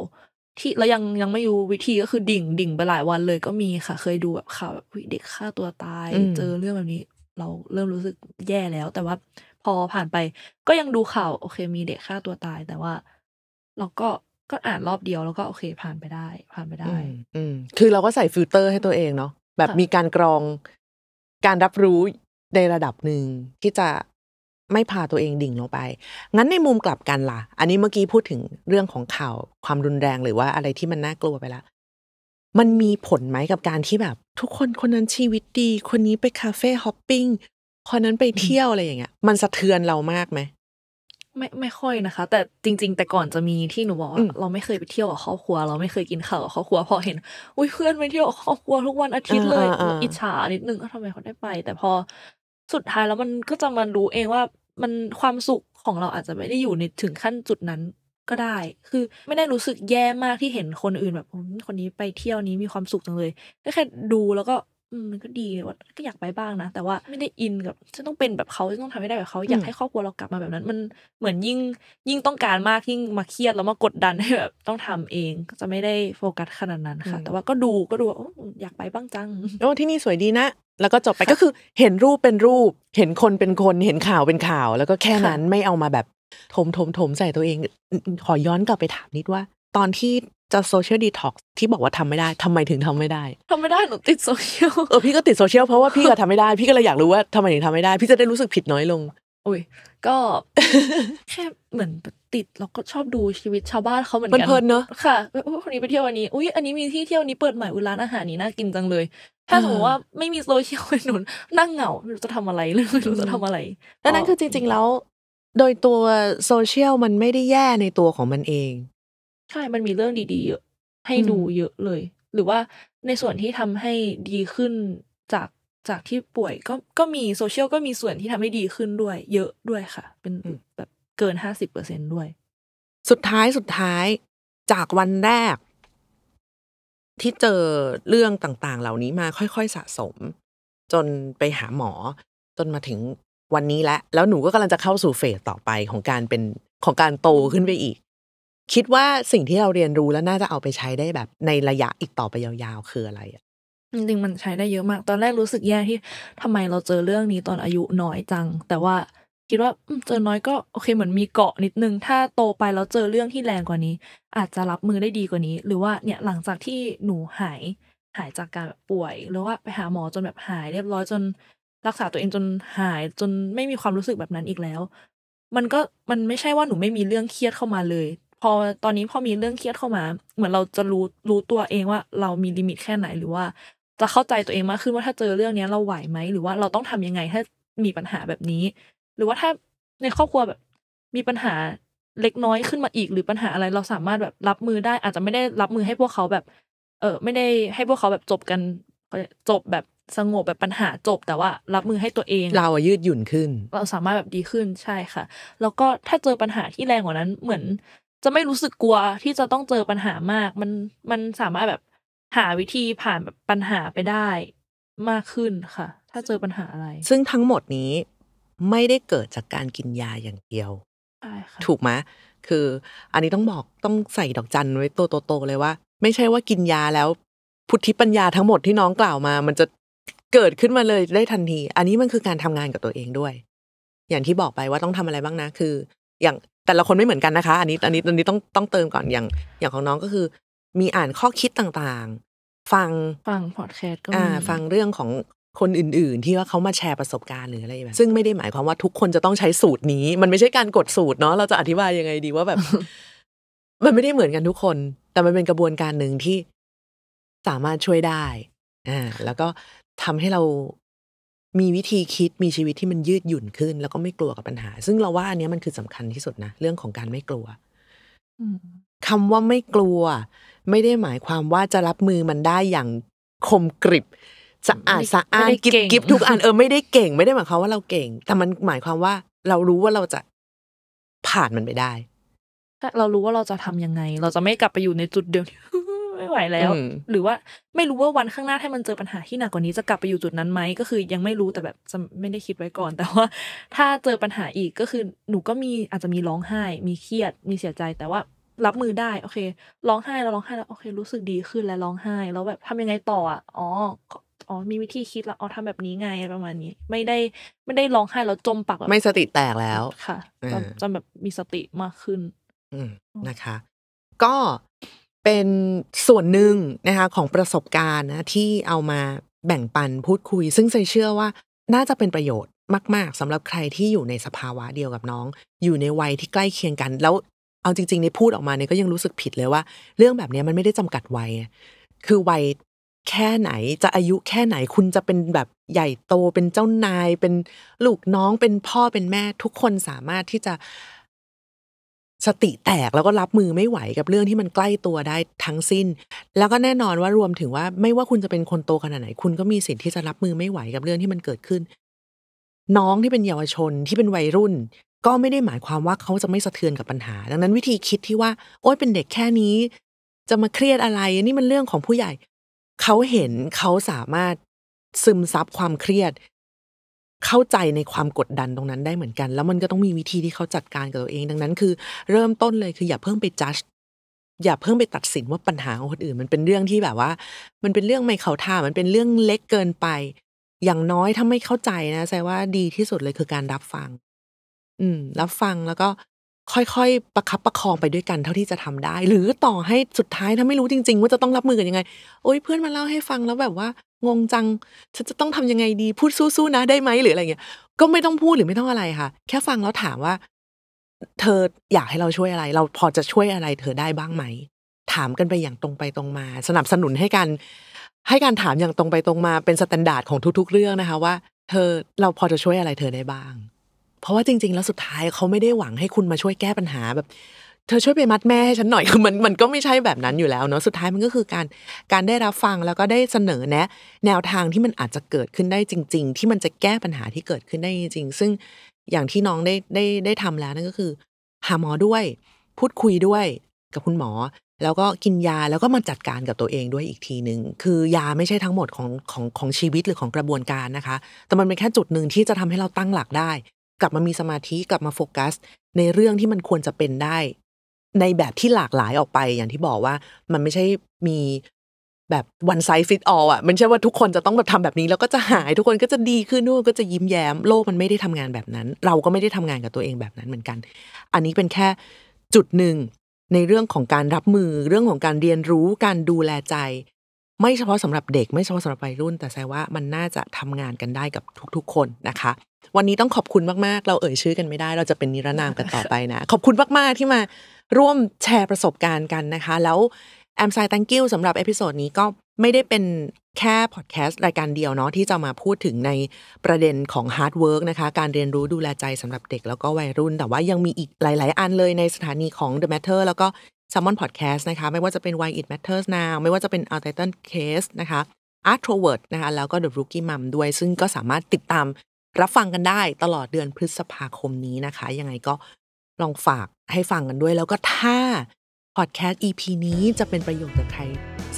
ที่แล้วยังยังไม่รู้วิธีก็คือดิ่งดิ่งไปหลายวันเลย ก็มีค่ะ เคยดูแบบข่าวแบบเด็กฆ่าตัวตาย เจอเรื่องแบบนี้ เราเริ่มรู้สึกแย่แล้ว แต่ว่าพอผ่านไป ก็ยังดูข่าวโอเค มีเด็กฆ่าตัวตาย แต่ว่า เราก็ก็อ่านรอบเดียว แล้วก็โอเค ผ่านไปได้ผ่านไปได้ อืมคือเราก็ใส่ฟิลเตอร์ให้ตัวเองเนาะแบบมีการกรอง การรับรู้ในระดับหนึ่งที่จะไม่พาตัวเองดิ่งลงไป งั้นในมุมกลับกันล่ะ อันนี้เมื่อกี้พูดถึงเรื่องของข่าวความรุนแรงหรือว่าอะไรที่มันน่ากลัวไปแล้ว มันมีผลไหมกับการที่แบบ ทุกคนคนนั้นชีวิตดี คนนี้ไปคาเฟ่ฮอปปิ้งคนนั้นไปเที่ยวอะไรอย่างเงี้ย มันสะเทือนเรามากไหม ไม่ไม่ค่อยนะคะ แต่จริง ๆ แต่ก่อนจะมีที่หนูบอกว่าเราไม่เคยไปเที่ยวกับครอบครัวเราไม่เคยกินข้าวกับครอบครัวพอเห็นอุ้ยเพื่อนไปเที่ยวกับครอบครัวทุกวันอาทิตย์เลย อิจฉานิดนึงก็ทำไมเขาได้ไป แต่พอสุดท้ายแล้วมันก็จะมารู้เองว่ามันความสุขของเราอาจจะไม่ได้อยู่ในถึงขั้นจุดนั้นก็ได้ คือไม่ได้รู้สึกแย่มากที่เห็นคนอื่นแบบคนนี้ไปเที่ยวนี้มีความสุขจังเลยแค่ดูแล้วก็มันก็ดีว่าก็อยากไปบ้างนะ แต่ว่าไม่ได้อินกับฉันต้องเป็นแบบเขาฉันต้องทำให้ได้แบบเขา อยากให้ครอบครัวเรากลับมาแบบนั้น มันเหมือนยิ่งยิ่งต้องการมากยิ่งมาเครียดแล้วมากดดันให้แบบต้องทำเองก็จะไม่ได้โฟกัสขนาดนั้นค่ะ แต่ว่าก็ดูก็ดูอยากไปบ้างจัง โอ้ที่นี่สวยดีนะ แล้วก็จบไปก็คือเห็นรูปเป็นรูป เห็นคนเป็นคน เห็นข่าวเป็นข่าว แล้วก็แค่นั้นไม่เอามาแบบถมถมถมใส่ตัวเอง ขอย้อนกลับไปถามนิดว่าตอนที่จะโซเชียลดีท็อกที่บอกว่าทำไม่ได้ ทำไมถึงทำไม่ได้ ทำไม่ได้หนูติดโซเชียลเออพี่ก็ติดโซเชียลเพราะว่าพี่ก็ทำไม่ได้ พี่ก็เลยอยากรู้ว่าทำไมถึงทำไม่ได้ พี่จะได้รู้สึกผิดน้อยลงโอ้ยก็ แค่เหมือนติดแล้วก็ชอบดูชีวิตชาวบ้านเขาเหมือนกันมันเพลินเนอะค่ะอั้คนนี้ไปเที่ยววันนี้อุ้ยอันนี้มีที่เที่ยวนี้เปิดใหม่อุ้ยร้านอาหารนี้น่ากินจังเลย ถ้าสมมติว่าไม่มีโซเชียลหนุนนั่งเหงาไม่รู้จะทำอะไรเลยไม่รู้จะทำอะไรดังนั้นคือจริงๆ แล้ว โดยตัวโซเชียลมันไม่ได้แย่ในตัวของมันเองใช่มันมีเรื่องดีๆเยอะ ให้ดูเยอะเลย หรือว่าในส่วนที่ทำให้ดีขึ้นจากจากที่ป่วย ก็ก็มีโซเชียลก็มีส่วนที่ทำให้ดีขึ้นด้วย เยอะด้วยค่ะ เป็นแบบเกินห้าสิบเปอร์เซ็นด้วย สุดท้ายสุดท้ายจากวันแรก ที่เจอเรื่องต่างๆเหล่านี้มาค่อยๆสะสม จนไปหาหมอจนมาถึงวันนี้แล้วแล้วหนูก็กำลังจะเข้าสู่เฟสต่อไปของการเป็นของการโตขึ้นไปอีกคิดว่าสิ่งที่เราเรียนรู้แล้วน่าจะเอาไปใช้ได้แบบในระยะอีกต่อไปยาวๆคืออะไรจริงมันใช้ได้เยอะมาก ตอนแรกรู้สึกแย่ที่ ทำไมเราเจอเรื่องนี้ตอนอายุน้อยจัง แต่ว่าคิดว่าเจอน้อยก็โอเคเหมือนมีเกาะนิดนึง ถ้าโตไปแล้วเจอเรื่องที่แรงกว่านี้ อาจจะรับมือได้ดีกว่านี้ หรือว่าเนี่ยหลังจากที่หนูหายหายจากการป่วยหรือว่าไปหาหมอจนแบบหายเรียบร้อยจนรักษาตัวเองจนหายจนไม่มีความรู้สึกแบบนั้นอีกแล้ว มันก็มันไม่ใช่ว่าหนูไม่มีเรื่องเครียดเข้ามาเลยพอตอนนี้พอมีเรื่องเครียดเข้ามา เหมือนเราจะรู้รู้ตัวเองว่าเรามีลิมิตแค่ไหนหรือว่าจะเข้าใจตัวเองมากขึ้นว่าถ้าเจอเรื่องนี้เราไหวไหมหรือว่าเราต้องทำยังไงถ้ามีปัญหาแบบนี้ หรือว่าถ้าในครอบครัวแบบมีปัญหาเล็กน้อยขึ้นมาอีกหรือปัญหาอะไร เราสามารถแบบรับมือได้อาจจะไม่ได้รับมือให้พวกเขาแบบ เออไม่ได้ให้พวกเขาแบบจบกัน จบแบบสงบแบบปัญหาจบแต่ว่ารับมือให้ตัวเอง เราอะยืดหยุ่นขึ้น เราสามารถแบบดีขึ้นใช่ค่ะแล้วก็ถ้าเจอปัญหาที่แรงกว่านั้นเหมือนจะไม่รู้สึกกลัว ที่จะต้องเจอปัญหามาก มันมันสามารถแบบหาวิธีผ่านแบบปัญหาไปได้มากขึ้นค่ะ ถ้าเจอปัญหาอะไร ซึ่งทั้งหมดนี้ไม่ได้เกิดจากการกินยาอย่างเดียวถูกไหมคืออันนี้ต้องบอกต้องใส่ดอกจันไว้โตๆเลยว่า ไม่ใช่ว่ากินยาแล้วพุทธิปัญญาทั้งหมดที่น้องกล่าวมา มันจะเกิดขึ้นมาเลยได้ทันที อันนี้มันคือการทำงานกับตัวเองด้วย อย่างที่บอกไปว่าต้องทำอะไรบ้างนะคืออย่างแต่ละคนไม่เหมือนกันนะคะ อันนี้ อันนี้อันนี้ต้องต้องเติมก่อนอย่าง อย่างของน้องก็คือ มีอ่านข้อคิดต่าง ๆ ฟังฟังพอดแคสต์ก็มีฟังเรื่องของคนอื่น ๆ ที่ว่าเขามาแชร์ประสบการณ์หรืออะไรแบบ ซึ่งไม่ได้หมายความว่าทุกคนจะต้องใช้สูตรนี้ มันไม่ใช่การกดสูตรเนาะเราจะอธิบายยังไงดี ว่าแบบ มันไม่ได้เหมือนกันทุกคน แต่มันเป็นกระบวนการหนึ่งที่สามารถช่วยได้อ่าแล้วก็ทำให้เรามีวิธีคิดมีชีวิตที่มันยืดหยุ่นขึ้น แล้วก็ไม่กลัวกับปัญหา ซึ่งเราว่าอันนี้มันคือสำคัญที่สุดนะ เรื่องของการไม่กลัวคำว่าไม่กลัว ไม่ได้หมายความว่าจะรับมือมันได้อย่างคมกริบสะอาดสะอาดกิบกิบทุกอันเออไม่ได้เก่ง ไม่ได้หมายความว่าเราเก่ง แต่มันหมายความว่า เรารู้ว่าเราจะผ่านมันไปได้เรารู้ว่าเราจะทำยังไง เราจะไม่กลับไปอยู่ในจุดเดิมไม่ไหวแล้วหรือว่าไม่รู้ว่าวันข้างหน้าถ้ามันเจอปัญหาที่หนักกว่านี้จะกลับไปอยู่จุดนั้นไหมก็คือ ยังไม่รู้แต่แบบไม่ได้คิดไว้ก่อน แต่ว่าถ้าเจอปัญหาอีกก็คือ หนูก็มีอาจจะมีร้องไห้ มีเครียดมีเสียใจแต่ว่ารับมือได้โอเคร้องไห้แล้วร้องไห้แล้ว โอเครู้สึกดีขึ้น แล้วร้องไห้ แล้วแบบทำยังไงต่อออ๋ออ๋อ มีวิธีคิดแล้วอ๋อทำแบบนี้ไงประมาณนี้ ไม่ได้ไม่ได้ร้องไห้แล้วจมปักแบบไม่สติแตกแล้วค่ะจะแบบมีสติมากขึ้นนะคะ ก็เป็นส่วนหนึ่งนะคะของประสบการณ์นะที่เอามาแบ่งปันพูดคุย ซึ่งใจเชื่อว่าน่าจะเป็นประโยชน์มาก ๆสำหรับใครที่อยู่ในสภาวะเดียวกับน้อง อยู่ในวัยที่ใกล้เคียงกัน แล้วเอาจริง ๆ ในพูดออกมาเนี่ยก็ยังรู้สึกผิดเลยว่า เรื่องแบบนี้มันไม่ได้จำกัดวัยคือวัยแค่ไหนจะอายุแค่ไหนคุณจะเป็นแบบใหญ่โตเป็นเจ้านายเป็นลูกน้องเป็นพ่อเป็นแม่ทุกคนสามารถที่จะสติแตกแล้วก็รับมือไม่ไหวกับเรื่องที่มันใกล้ตัวได้ทั้งสิ้น แล้วก็แน่นอนว่ารวมถึงว่าไม่ว่าคุณจะเป็นคนโตขนาดไหน คุณก็มีสิทธิ์ที่จะรับมือไม่ไหวกับเรื่องที่มันเกิดขึ้น น้องที่เป็นเยาวชนที่เป็นวัยรุ่น ก็ไม่ได้หมายความว่าเขาจะไม่สะเทือนกับปัญหา ดังนั้นวิธีคิดที่ว่า โอ๊ยเป็นเด็กแค่นี้จะมาเครียดอะไรนี่มันเรื่องของผู้ใหญ่ เขาเห็นเขาสามารถซึมซับความเครียดเข้าใจในความกดดันตรงนั้นได้เหมือนกัน แล้วมันก็ต้องมีวิธีที่เขาจัดการกับตัวเอง ดังนั้นคือเริ่มต้นเลยคืออย่าเพิ่งไปจัดอย่าเพิ่งไปตัดสินว่าปัญหาของคนอื่นมันเป็นเรื่องที่แบบว่า มันเป็นเรื่องไม่เข้าท่า มันเป็นเรื่องเล็กเกินไป อย่างน้อยถ้าไม่เข้าใจนะแสดว่าดีที่สุดเลยคือการรับฟัง อืมรับฟังแล้วก็ค่อย ๆ ประคับประคองไปด้วยกัน เท่าที่จะทำได้ หรือต่อให้สุดท้ายถ้าไม่รู้จริง ๆ ว่าจะต้องรับมือกันยังไง โอ้ยเพื่อนมาเล่าให้ฟังแล้วแบบว่า งงจังฉันจะต้องทำยังไงดีพูดสู้ๆนะได้ไหมหรืออะไรเงี้ย ก็ไม่ต้องพูดหรือไม่ต้องอะไรค่ะแค่ฟังแล้วถามว่า เธออยากให้เราช่วยอะไร เราพอจะช่วยอะไร เธอได้บ้างไหมถามกันไปอย่างตรงไปตรงมา สนับสนุนให้กัน ให้การถามอย่างตรงไปตรงมาเป็นสแตนดาร์ดของทุก ๆ เรื่องนะคะ ว่าเธอเราพอจะช่วยอะไร เธอได้บ้างเพราะว่าจริง ๆ แล้วสุดท้ายเขาไม่ได้หวังให้คุณมาช่วยแก้ปัญหาแบบเธอช่วยไปมัดแม่ให้ฉันหน่อยคือมันมันก็ไม่ใช่แบบนั้นอยู่แล้วเนาะ สุดท้ายมันก็คือการการได้รับฟังแล้วก็ได้เสนอแนะ แนวทางที่มันอาจจะเกิดขึ้นได้จริง ๆ ที่มันจะแก้ปัญหาที่เกิดขึ้นได้จริงๆซึ่งอย่างที่น้องได้ได้ได้ทำแล้วนั่นก็คือ หาหมอด้วย พูดคุยด้วยกับคุณหมอ แล้วก็กินยาแล้วก็มาจัดการกับตัวเองด้วยอีกทีหนึ่ง คือยาไม่ใช่ทั้งหมดของของของชีวิตหรือของกระบวนการนะคะ แต่มันเป็นแค่จุดหนึ่งที่จะทำให้เราตั้งหลักได้กลับมามีสมาธิกลับมาโฟกัส ในเรื่องที่มันควรจะเป็นได้ ในแบบที่หลากหลายออกไป อย่างที่บอกว่า มันไม่ใช่มีแบบวันไซฟิตออลอ่ะมันใช่ว่าทุกคนจะต้องแบบทำแบบนี้แล้วก็จะหายทุกคนก็จะดีขึ้นทุกคนก็จะยิ้มแย้ม โลกมันไม่ได้ทำงานแบบนั้น เราก็ไม่ได้ทำงานกับตัวเองแบบนั้นเหมือนกัน อันนี้เป็นแค่จุดหนึ่งในเรื่องของการรับมือเรื่องของการเรียนรู้การดูแลใจ ไม่เฉพาะสำหรับเด็กไม่เฉพาะสำหรับวัยรุ่น แต่แซว่ามันน่าจะทำงานกันได้กับทุกๆคนนะคะวันนี้ต้องขอบคุณมาก ๆ เราเอ่ยชื่อกันไม่ได้ เราจะเป็นนิรนามกันต่อไปนะ ขอบคุณมาก ๆ ที่มาร่วมแชร์ประสบการณ์กันนะคะ แล้วแอมไซตังกิ้วสำหรับ เอพิโซดนี้ก็ไม่ได้เป็นแค่พอดแคสต์รายการเดียวเนาะ ที่จะมาพูดถึงในประเด็นของฮาร์ดเวิร์กนะคะ การเรียนรู้ดูแลใจสำหรับเด็กแล้วก็วัยรุ่น แต่ว่ายังมีอีกหลาย ๆ อันเลยในสถานีของ The Matter แล้วก็ s ซอนพอดแคสต์นะคะ ไม่ว่าจะเป็น Why It Matters Now ไม่ว่าจะเป็น o u t i t a n Case นะคะ a r t r o w o r d นะคะแล้วก็ The Rookie Mom ด้วยซึ่งก็สามารถติดตามรับฟังกันได้ตลอดเดือนพฤษภาคมนี้นะคะ ยังไงก็ลองฝากให้ฟังกันด้วย แล้วก็ถ้าพอดแคสต์ EP นี้จะเป็นประโยชน์กับใคร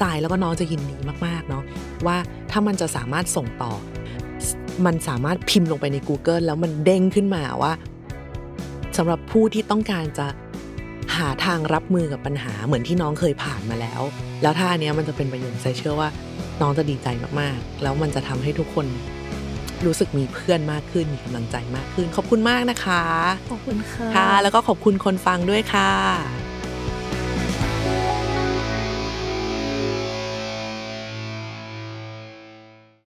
สายแล้วก็น้องจะยินดีมาก ๆ เนาะว่าถ้ามันจะสามารถส่งต่อ มันสามารถพิมพ์ลงไปใน Google แล้วมันเด้งขึ้นมาว่าสำหรับผู้ที่ต้องการจะหาทางรับมือกับปัญหาเหมือนที่น้องเคยผ่านมาแล้วแล้วถ้าอันเนี้ยมันจะเป็นประโยชน์ใจเชื่อว่าน้องจะดีใจมากๆ แล้วมันจะทำให้ทุกคนรู้สึกมีเพื่อนมากขึ้น มีกำลังใจมากขึ้น ขอบคุณมากนะคะ ขอบคุณค่ะค่ะ แล้วก็ขอบคุณคนฟังด้วยค่ะ